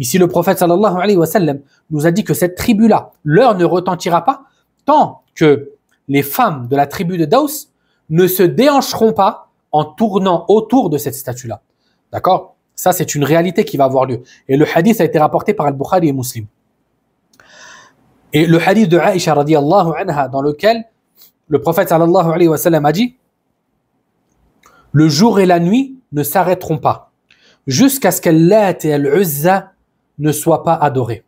S1: Ici, le prophète alayhi wa sallam nous a dit que cette tribu-là, l'heure ne retentira pas tant que les femmes de la tribu de Daous ne se déhancheront pas en tournant autour de cette statue-là. D'accord Ça, c'est une réalité qui va avoir lieu. Et le hadith a été rapporté par Al-Bukhari et Muslim. Et le hadith de Aisha radiallahu anha, dans lequel le prophète alayhi wa sallam a dit « Le jour et la nuit ne s'arrêteront pas jusqu'à ce qu'elle l'ait et elle ne soient pas adorés.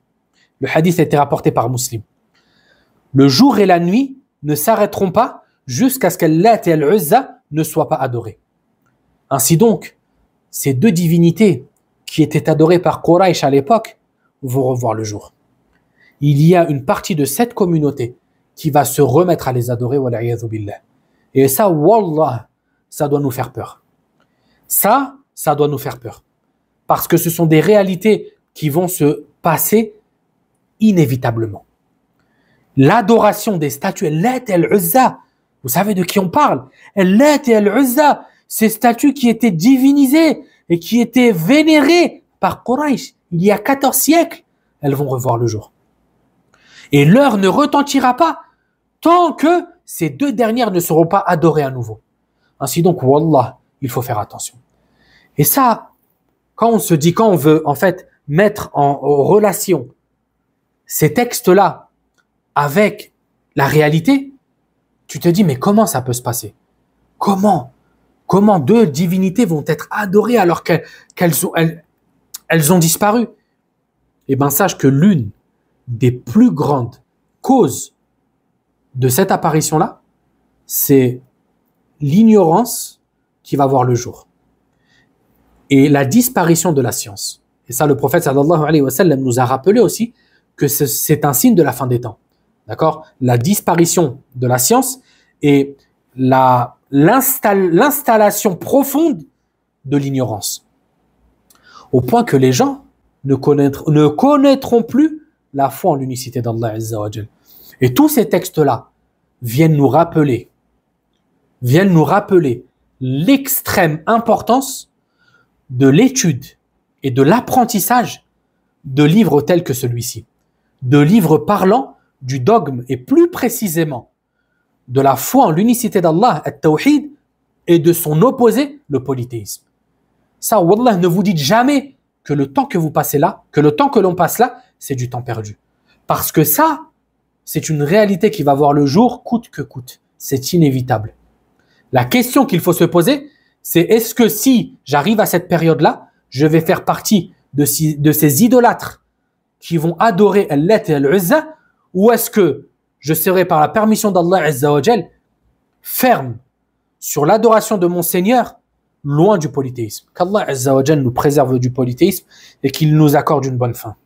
S1: Le hadith a été rapporté par Muslim. Le jour et la nuit ne s'arrêteront pas jusqu'à ce qu'Allah et Al-Uzza ne soient pas adorés. Ainsi donc, ces deux divinités qui étaient adorées par Quraysh à l'époque vont revoir le jour. Il y a une partie de cette communauté qui va se remettre à les adorer, Et ça, wallah, ça doit nous faire peur. Ça, ça doit nous faire peur. Parce que ce sont des réalités qui vont se passer inévitablement. L'adoration des statues, Lat el-Uzza, vous savez de qui on parle et el-Uzza, ces statues qui étaient divinisées et qui étaient vénérées par Quraysh il y a 14 siècles, elles vont revoir le jour. Et l'heure ne retentira pas tant que ces deux dernières ne seront pas adorées à nouveau. Ainsi donc, Wallah, il faut faire attention. Et ça, quand on se dit, quand on veut, en fait, mettre en relation ces textes-là avec la réalité, tu te dis mais comment ça peut se passer Comment Comment deux divinités vont être adorées alors qu'elles ont, elles, ont disparu Eh bien sache que l'une des plus grandes causes de cette apparition-là, c'est l'ignorance qui va voir le jour et la disparition de la science. Et ça, le prophète sallallahu alayhi wa sallam nous a rappelé aussi que c'est un signe de la fin des temps. D'accord La disparition de la science et l'installation profonde de l'ignorance. Au point que les gens ne, connaîtront, plus la foi en l'unicité d'Allah Et tous ces textes-là viennent nous rappeler, viennent nous rappeler l'extrême importance de l'étude et de l'apprentissage de livres tels que celui-ci, de livres parlant du dogme et plus précisément de la foi en l'unicité d'Allah, et de son opposé, le polythéisme. Ça, Wallah, ne vous dites jamais que le temps que vous passez là, que le temps que l'on passe là, c'est du temps perdu. Parce que ça, c'est une réalité qui va voir le jour coûte que coûte. C'est inévitable. La question qu'il faut se poser, c'est est-ce que si j'arrive à cette période-là, je vais faire partie de, ces, idolâtres qui vont adorer Al-Lat et Al-Uzza, ou est-ce que je serai par la permission d'Allah Azzawajal ferme sur l'adoration de mon Seigneur, loin du polythéisme. Qu'Allah Azzawajal nous préserve du polythéisme et qu'il nous accorde une bonne fin.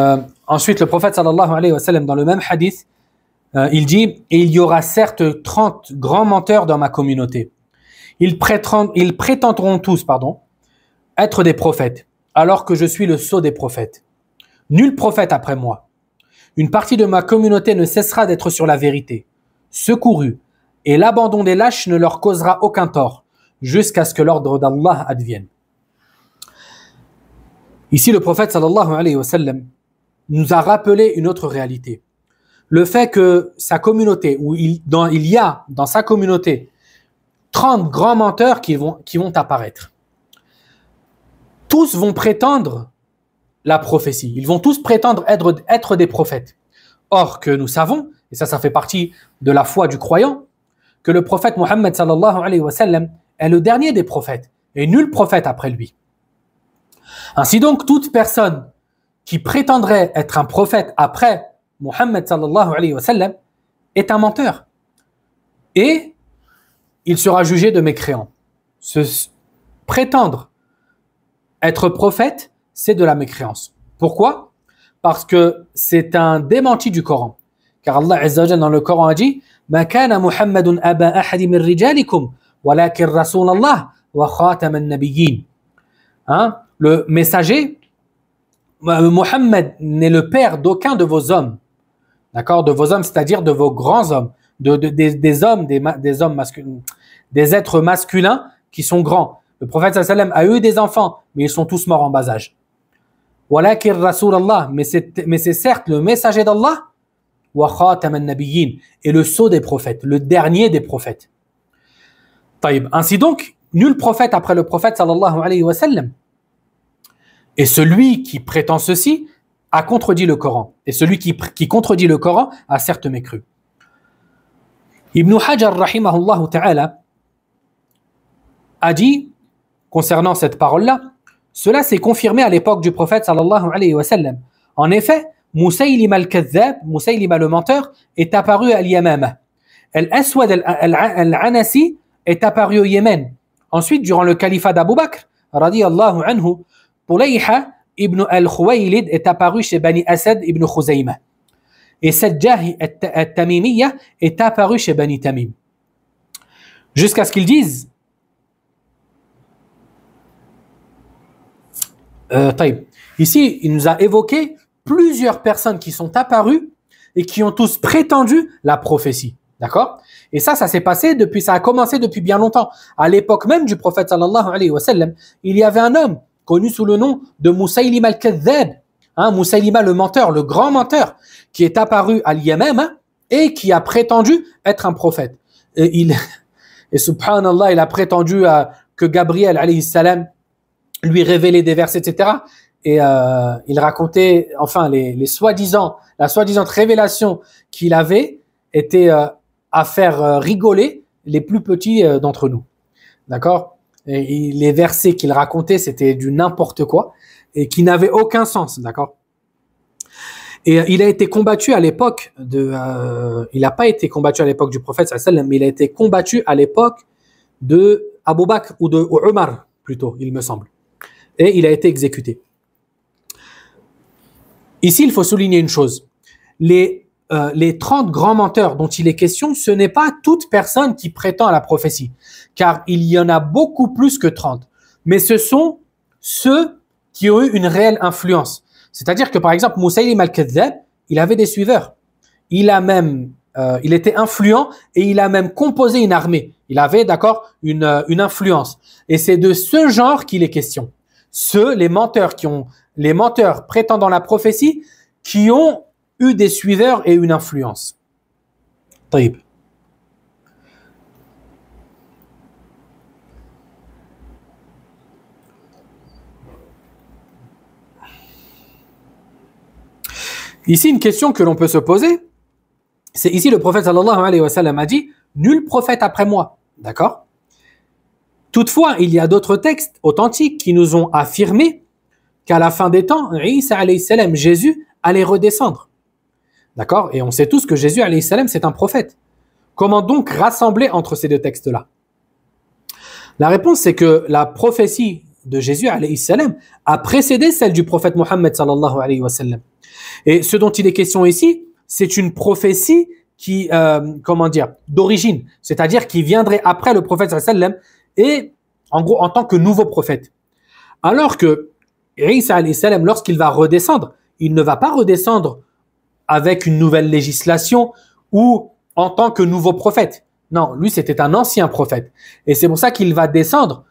S1: Euh, ensuite, le prophète sallallahu alayhi wa sallam, dans le même hadith, euh, il dit « Et il y aura certes 30 grands menteurs dans ma communauté. Ils, ils prétendront tous, pardon, être des prophètes, alors que je suis le sceau des prophètes. Nul prophète après moi. Une partie de ma communauté ne cessera d'être sur la vérité, Secouru et l'abandon des lâches ne leur causera aucun tort, jusqu'à ce que l'ordre d'Allah advienne. Ici, le prophète sallallahu alayhi wa sallam nous a rappelé une autre réalité. Le fait que sa communauté, où il, y a dans sa communauté 30 grands menteurs qui vont, qui vont apparaître tous vont prétendre la prophétie. Ils vont tous prétendre être, des prophètes. Or, que nous savons, et ça, ça fait partie de la foi du croyant, que le prophète Mohammed sallallahu alayhi wa est le dernier des prophètes et nul prophète après lui. Ainsi donc, toute personne qui prétendrait être un prophète après Mohammed est un menteur. Et il sera jugé de mécréant. Se prétendre être prophète, c'est de la mécréance. Pourquoi Parce que c'est un démenti du Coran. Car Allah dans le Coran a dit Le messager, euh, Muhammad n'est le père d'aucun de vos hommes. D'accord De vos hommes, c'est-à-dire de vos grands hommes, de, des, hommes, des hommes masculins, des êtres masculins qui sont grands. Le prophète sallam a eu des enfants, mais ils sont tous morts en bas âge. Mais c'est certes le messager d'Allah et le sceau des prophètes, le dernier des prophètes. Ainsi donc, nul prophète après le prophète sallallahu alayhi wa sallam. Et celui qui prétend ceci a contredit le Coran. Et celui qui, qui contredit le Coran a certes mécru. Ibn Hajar rahimahullah ta'ala a dit concernant cette parole-là, cela s'est confirmé à l'époque du prophète sallallahu alayhi wa sallam. En effet, Moussaïlim al-Kazzab, Moussaïlim le menteur, est apparu à Yamama. Al-Aswad al-Anasi est apparu au Yémen. Ensuite, durant le califat d'Abu Bakr, radiyallahu anhu, puleyha ibn al-Khuwaylid est apparu chez Bani Asad ibn Khuzayma. Et cette al-Tamimiyya est apparu chez Bani Tamim. Jusqu'à ce qu'ils disent Euh, Ici, il nous a évoqué plusieurs personnes qui sont apparues et qui ont tous prétendu la prophétie. D'accord Et ça, ça s'est passé depuis, ça a commencé depuis bien longtemps. À l'époque même du prophète sallallahu alayhi wa sallam, il y avait un homme connu sous le nom de Moussaïlim al-Kadhab, hein, le menteur, le grand menteur, qui est apparu à l'Yamama hein, et qui a prétendu être un prophète. Et il, et subhanallah, il a prétendu à, que Gabriel alayhi salam lui révéler des versets, etc. Et euh, il racontait, enfin, les, soi-disant, la soi-disant révélation qu'il avait était euh, à faire euh, rigoler les plus petits d'entre nous. D'accord et, Les versets qu'il racontait, c'était du n'importe quoi et qui n'avait aucun sens. D'accord et il a été combattu à l'époque de. il n'a pas été combattu à l'époque du prophète, mais il a été combattu à l'époque de Abou Bakr ou de Omar, plutôt, il me semble et il a été exécuté. Ici, il faut souligner une chose. Les, 30 euh, grands menteurs dont il est question, ce n'est pas toute personne qui prétend à la prophétie, car il y en a beaucoup plus que 30. Mais ce sont ceux qui ont eu une réelle influence. C'est-à-dire que, par exemple, Moussaïlim al il avait des suiveurs. Il a même, euh, il était influent et il a même composé une armée. Il avait, d'accord, une euh, influence. Et c'est de ce genre qu'il est question ceux, les menteurs qui ont, les menteurs prétendant la prophétie, qui ont eu des suiveurs et une influence. Taïb. Ici, une question que l'on peut se poser, c'est ici le prophète sallallahu alayhi wa sallam a dit, nul prophète après moi. D'accord Toutefois, il y a d'autres textes authentiques qui nous ont affirmé qu'à la fin des temps, Isa Jésus allait redescendre. D'accord Et on sait tous que Jésus salam, c'est un prophète. Comment donc rassembler entre ces deux textes-là La réponse c'est que la prophétie de Jésus a précédé celle du prophète Mohammed sallallahu alayhi wa sallam. Et ce dont il est question ici, c'est une prophétie qui, euh, comment dire, d'origine, c'est-à-dire qui viendrait après le prophète sallam et en gros en tant que nouveau prophète. Alors que Isa lorsqu'il va redescendre, il ne va pas redescendre avec une nouvelle législation ou en tant que nouveau prophète. Non, lui c'était un ancien prophète. Et c'est pour ça qu'il va descendre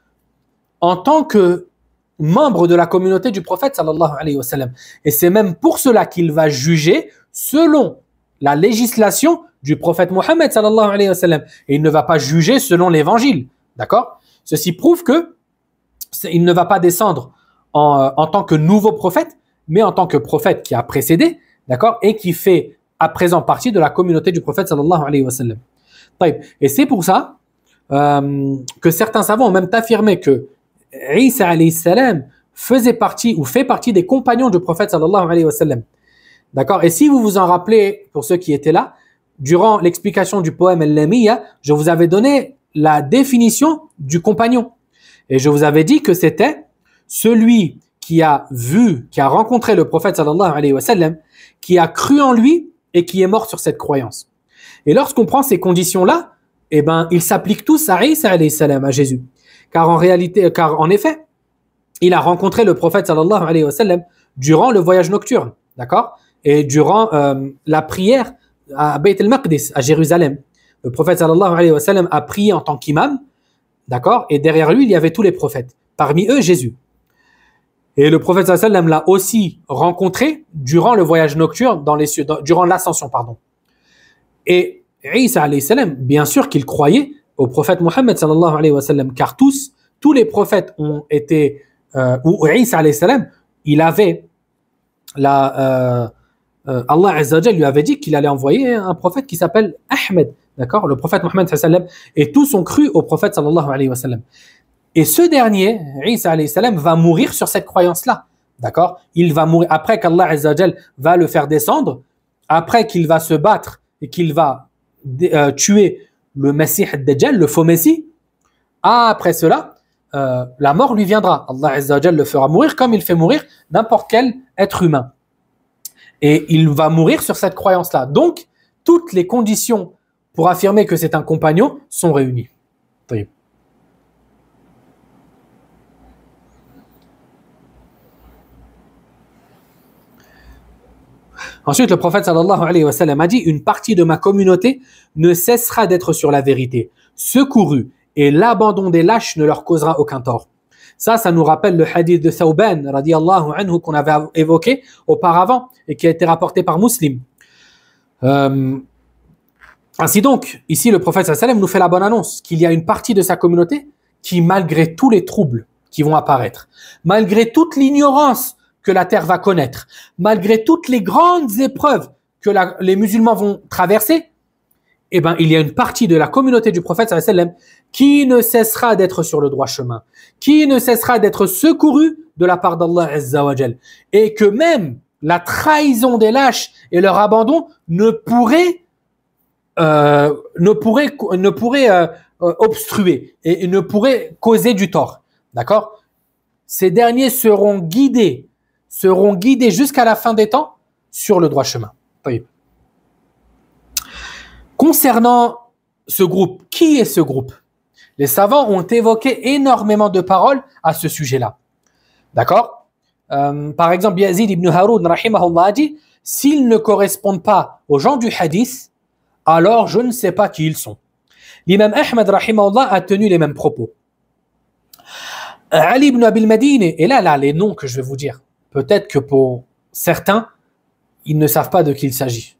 S1: en tant que membre de la communauté du prophète alayhi wa Et c'est même pour cela qu'il va juger selon la législation du prophète Mohammed alayhi wa Et il ne va pas juger selon l'évangile. D'accord Ceci prouve que il ne va pas descendre en, euh, en, tant que nouveau prophète, mais en tant que prophète qui a précédé, d'accord, et qui fait à présent partie de la communauté du prophète sallallahu alayhi wa sallam. Et c'est pour ça euh, que certains savants ont même affirmé que Isa alayhi salam faisait partie ou fait partie des compagnons du prophète sallallahu alayhi wa sallam. D'accord Et si vous vous en rappelez, pour ceux qui étaient là, durant l'explication du poème al lamiya je vous avais donné la définition du compagnon. Et je vous avais dit que c'était celui qui a vu, qui a rencontré le prophète qui a cru en lui et qui est mort sur cette croyance. Et lorsqu'on prend ces conditions-là, eh ben, ils s'appliquent tous à Isa à Jésus. Car en réalité, car en effet, il a rencontré le prophète durant le voyage nocturne, d'accord Et durant euh, la prière à Beit al-Maqdis, à Jérusalem. Le prophète sallallahu alayhi wa sallam a prié en tant qu'imam, d'accord Et derrière lui, il y avait tous les prophètes. Parmi eux, Jésus. Et le prophète sallallahu alayhi wa sallam l'a aussi rencontré durant le voyage nocturne, dans les cieux, durant l'ascension, pardon. Et Isa alayhi salam, bien sûr qu'il croyait au prophète Mohammed sallallahu alayhi wa car tous, tous les prophètes ont été, euh, ou Isa alayhi salam, il avait la, euh, euh, Allah lui avait dit qu'il allait envoyer un prophète qui s'appelle Ahmed, D'accord Le prophète Mohammed et tous ont cru au prophète sallallahu alayhi wa sallam. Et ce dernier, Isa alayhi va mourir sur cette croyance-là. D'accord Il va mourir après qu'Allah va le faire descendre, après qu'il va se battre et qu'il va euh, tuer le Messie Dajjal, le faux Messie. Après cela, euh, la mort lui viendra. Allah le fera mourir comme il fait mourir n'importe quel être humain. Et il va mourir sur cette croyance-là. Donc, toutes les conditions pour affirmer que c'est un compagnon sont réunis. Ensuite, le prophète sallallahu alayhi wa sallam a dit Une partie de ma communauté ne cessera d'être sur la vérité, Secouru et l'abandon des lâches ne leur causera aucun tort. Ça, ça nous rappelle le hadith de Thauban, radiallahu anhu, qu'on avait évoqué auparavant et qui a été rapporté par Muslim. Euh, ainsi donc, ici le prophète sallam nous fait la bonne annonce qu'il y a une partie de sa communauté qui, malgré tous les troubles qui vont apparaître, malgré toute l'ignorance que la terre va connaître, malgré toutes les grandes épreuves que les musulmans vont traverser, eh ben, il y a une partie de la communauté du prophète sallam qui ne cessera d'être sur le droit chemin, qui ne cessera d'être secouru de la part d'Allah et que même la trahison des lâches et leur abandon ne pourraient euh, ne pourraient ne euh, euh, obstruer et ne pourraient causer du tort. D'accord Ces derniers seront guidés, seront guidés jusqu'à la fin des temps sur le droit chemin. Concernant ce groupe, qui est ce groupe Les savants ont évoqué énormément de paroles à ce sujet-là. D'accord Par exemple, Yazid ibn Haroun, rahimahullah, dit, s'ils ne correspondent pas aux gens du hadith, alors je ne sais pas qui ils sont. L'imam Ahmed Allah, a tenu les mêmes propos. Ali ibn Abil Madine, et là, là, les noms que je vais vous dire, peut-être que pour certains, ils ne savent pas de qui il s'agit.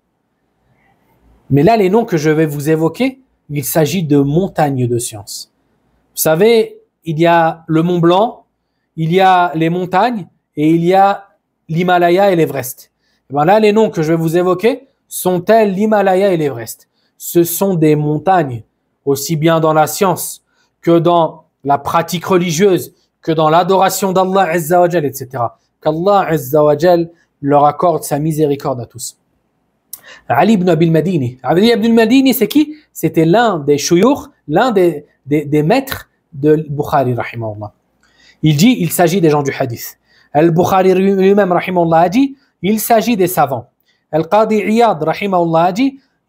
S1: Mais là, les noms que je vais vous évoquer, il s'agit de montagnes de science. Vous savez, il y a le Mont Blanc, il y a les montagnes, et il y a l'Himalaya et l'Everest. Ben là, les noms que je vais vous évoquer, sont-elles l'Himalaya et l'Everest Ce sont des montagnes, aussi bien dans la science que dans la pratique religieuse, que dans l'adoration d'Allah etc. Qu'Allah leur accorde sa miséricorde à tous. Ali ibn Abil Madini. Ali ibn Madini, c'est qui C'était l'un des chouyours l'un des, des, maîtres de Bukhari, Il dit, il s'agit des gens du hadith. Al-Bukhari lui-même, a dit, il s'agit des savants. Al-Qadi Iyad,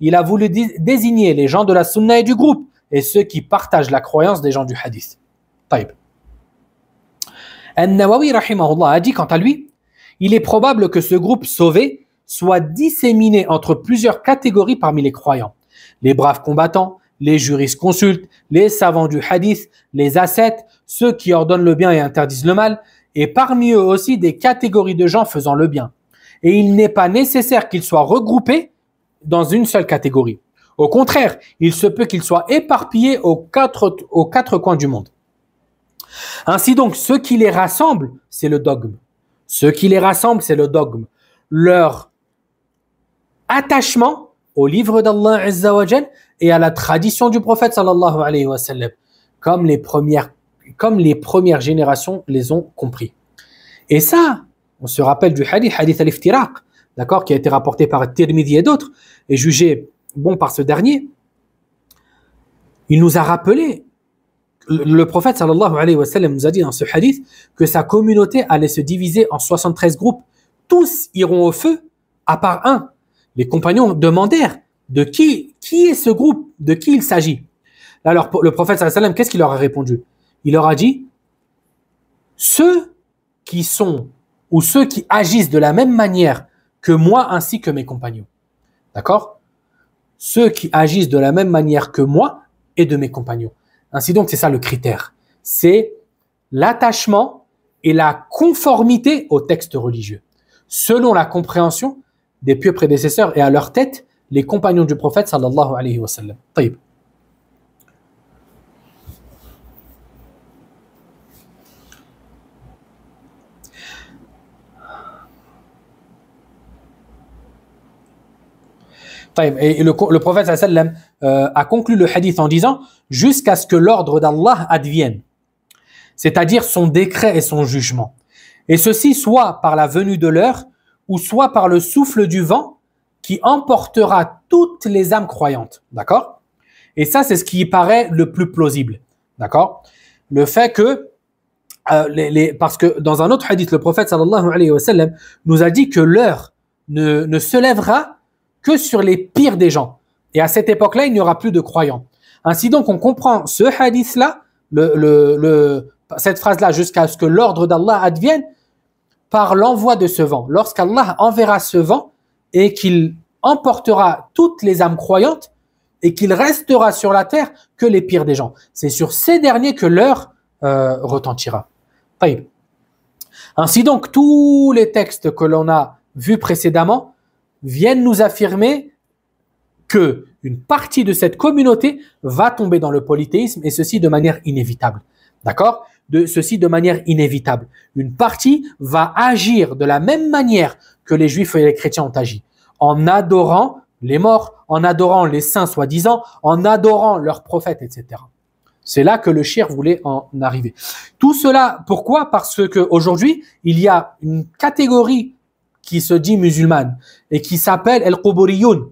S1: il a voulu désigner les gens de la sunna et du groupe et ceux qui partagent la croyance des gens du hadith. Taïb. nawawi a dit quant à lui il est probable que ce groupe sauvé soit disséminé entre plusieurs catégories parmi les croyants les braves combattants, les juristes consultes, les savants du hadith, les ascètes, ceux qui ordonnent le bien et interdisent le mal, et parmi eux aussi des catégories de gens faisant le bien, et il n'est pas nécessaire qu'ils soient regroupés dans une seule catégorie. Au contraire, il se peut qu'ils soient éparpillés aux quatre, aux quatre coins du monde. Ainsi donc, ce qui les rassemble, c'est le dogme. Ce qui les rassemble, c'est le dogme. Leur attachement au livre d'Allah Azzawajal et à la tradition du prophète sallallahu alayhi wa comme les premières, comme les premières générations les ont compris. Et ça, on se rappelle du hadith, hadith al-iftiraq, d'accord, qui a été rapporté par Tirmidhi et d'autres, et jugé bon par ce dernier. Il nous a rappelé, le prophète sallallahu alayhi wa sallam nous a dit dans ce hadith que sa communauté allait se diviser en 73 groupes. Tous iront au feu, à part un. Les compagnons demandèrent de qui, qui est ce groupe, de qui il s'agit. Alors le prophète sallallahu qu'est-ce qu'il leur a répondu Il leur a dit, ceux qui sont ou ceux qui agissent de la même manière que moi ainsi que mes compagnons. D'accord Ceux qui agissent de la même manière que moi et de mes compagnons. Ainsi donc, c'est ça le critère. C'est l'attachement et la conformité au texte religieux. Selon la compréhension des pieux prédécesseurs et à leur tête, les compagnons du prophète sallallahu alayhi wa sallam. Et le, le prophète sallam euh, a conclu le hadith en disant jusqu'à ce que l'ordre d'Allah advienne, c'est-à-dire son décret et son jugement. Et ceci soit par la venue de l'heure ou soit par le souffle du vent qui emportera toutes les âmes croyantes. D'accord Et ça, c'est ce qui paraît le plus plausible. D'accord Le fait que euh, les, parce que dans un autre hadith, le prophète sallallahu nous a dit que l'heure ne, ne se lèvera que sur les pires des gens. Et à cette époque-là, il n'y aura plus de croyants. Ainsi donc, on comprend ce hadith-là, cette phrase-là, jusqu'à ce que l'ordre d'Allah advienne par l'envoi de ce vent. Lorsqu'Allah enverra ce vent et qu'il emportera toutes les âmes croyantes et qu'il restera sur la terre que les pires des gens. C'est sur ces derniers que l'heure euh, retentira. Ainsi donc, tous les textes que l'on a vus précédemment viennent nous affirmer que une partie de cette communauté va tomber dans le polythéisme et ceci de manière inévitable. D'accord de ceci de manière inévitable. Une partie va agir de la même manière que les juifs et les chrétiens ont agi, en adorant les morts, en adorant les saints soi-disant, en adorant leurs prophètes, etc. C'est là que le chir voulait en arriver. Tout cela, pourquoi Parce que aujourd'hui, il y a une catégorie qui se dit musulmane et qui s'appelle El Quburiyoun,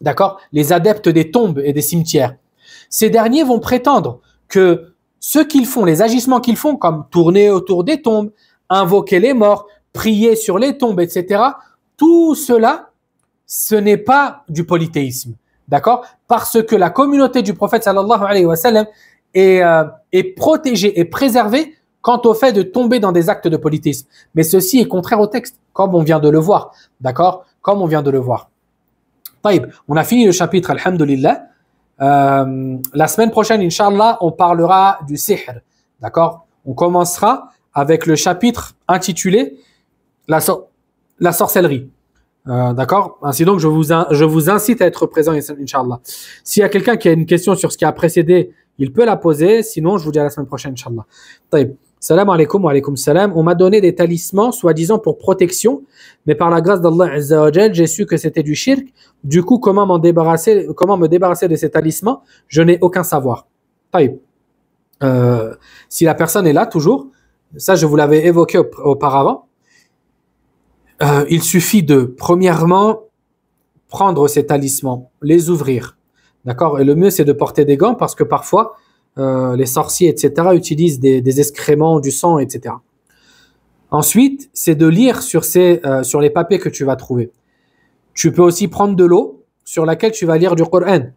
S1: d'accord Les adeptes des tombes et des cimetières. Ces derniers vont prétendre que ce qu'ils font, les agissements qu'ils font, comme tourner autour des tombes, invoquer les morts, prier sur les tombes, etc., tout cela, ce n'est pas du polythéisme. D'accord Parce que la communauté du prophète sallallahu alayhi wa sallam est euh, protégée et préservée quant au fait de tomber dans des actes de politisme. Mais ceci est contraire au texte, comme on vient de le voir. D'accord Comme on vient de le voir. Taïb, on a fini le chapitre, alhamdulillah. Euh, la semaine prochaine, Inch'Allah, on parlera du sihr. D'accord On commencera avec le chapitre intitulé La, sorcellerie. Euh, d'accord Ainsi donc, je vous, je vous incite à être présent, Inch'Allah. S'il y a quelqu'un qui a une question sur ce qui a précédé, il peut la poser. Sinon, je vous dis à la semaine prochaine, Inch'Allah. Taïb. Salam alaikum wa salam. On m'a donné des talismans, soi-disant pour protection, mais par la grâce d'Allah j'ai su que c'était du shirk. Du coup, comment m'en débarrasser, comment me débarrasser de ces talismans Je n'ai aucun savoir. Euh, si la personne est là, toujours, ça je vous l'avais évoqué auparavant, euh, il suffit de, premièrement, prendre ces talismans, les ouvrir. D'accord Et le mieux, c'est de porter des gants parce que parfois, euh, les sorciers, etc., utilisent des, des, excréments, du sang, etc. Ensuite, c'est de lire sur, ces, euh, sur les papiers que tu vas trouver. Tu peux aussi prendre de l'eau sur laquelle tu vas lire du Coran.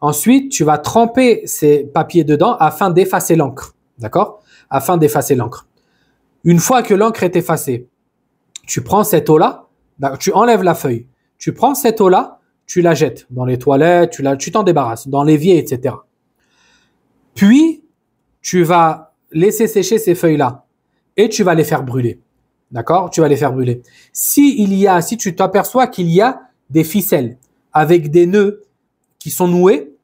S1: Ensuite, tu vas tremper ces papiers dedans afin d'effacer l'encre. D'accord Afin d'effacer l'encre. Une fois que l'encre est effacée, tu prends cette eau-là, bah, tu enlèves la feuille. Tu prends cette eau-là, tu la jettes dans les toilettes, tu t'en tu débarrasses, dans l'évier, etc. Puis, tu vas laisser sécher ces feuilles-là et tu vas les faire brûler. D'accord Tu vas les faire brûler. Si il y a, si tu t'aperçois qu'il y a des ficelles avec des nœuds qui sont noués,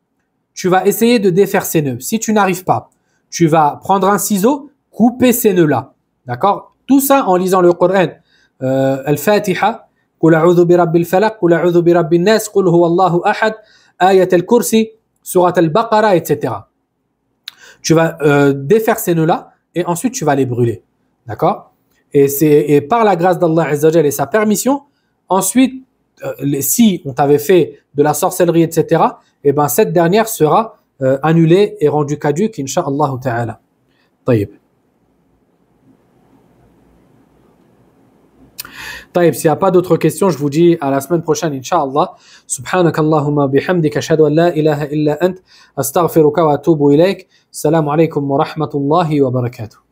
S1: tu vas essayer de défaire ces nœuds. Si tu n'arrives pas, tu vas prendre un ciseau, couper ces nœuds-là. D'accord Tout ça en lisant le Coran. Euh, Al-Fatiha, قل أعوذ bi kursi al etc. Tu vas euh, défaire ces nœuds-là et ensuite tu vas les brûler. D'accord et, et par la grâce d'Allah et sa permission, ensuite, euh, si on t'avait fait de la sorcellerie, etc., et eh ben cette dernière sera euh, annulée et rendue caduque, inshaAllah ta'ala. طيب s'il n'y a كيستيون جو فودي ا لا سمان بروشان ان شاء الله سبحانك اللهم بحمدك أشهد أن لا إله إلا أنت أستغفرك وأتوب إليك. السلام عليكم ورحمة الله وبركاته.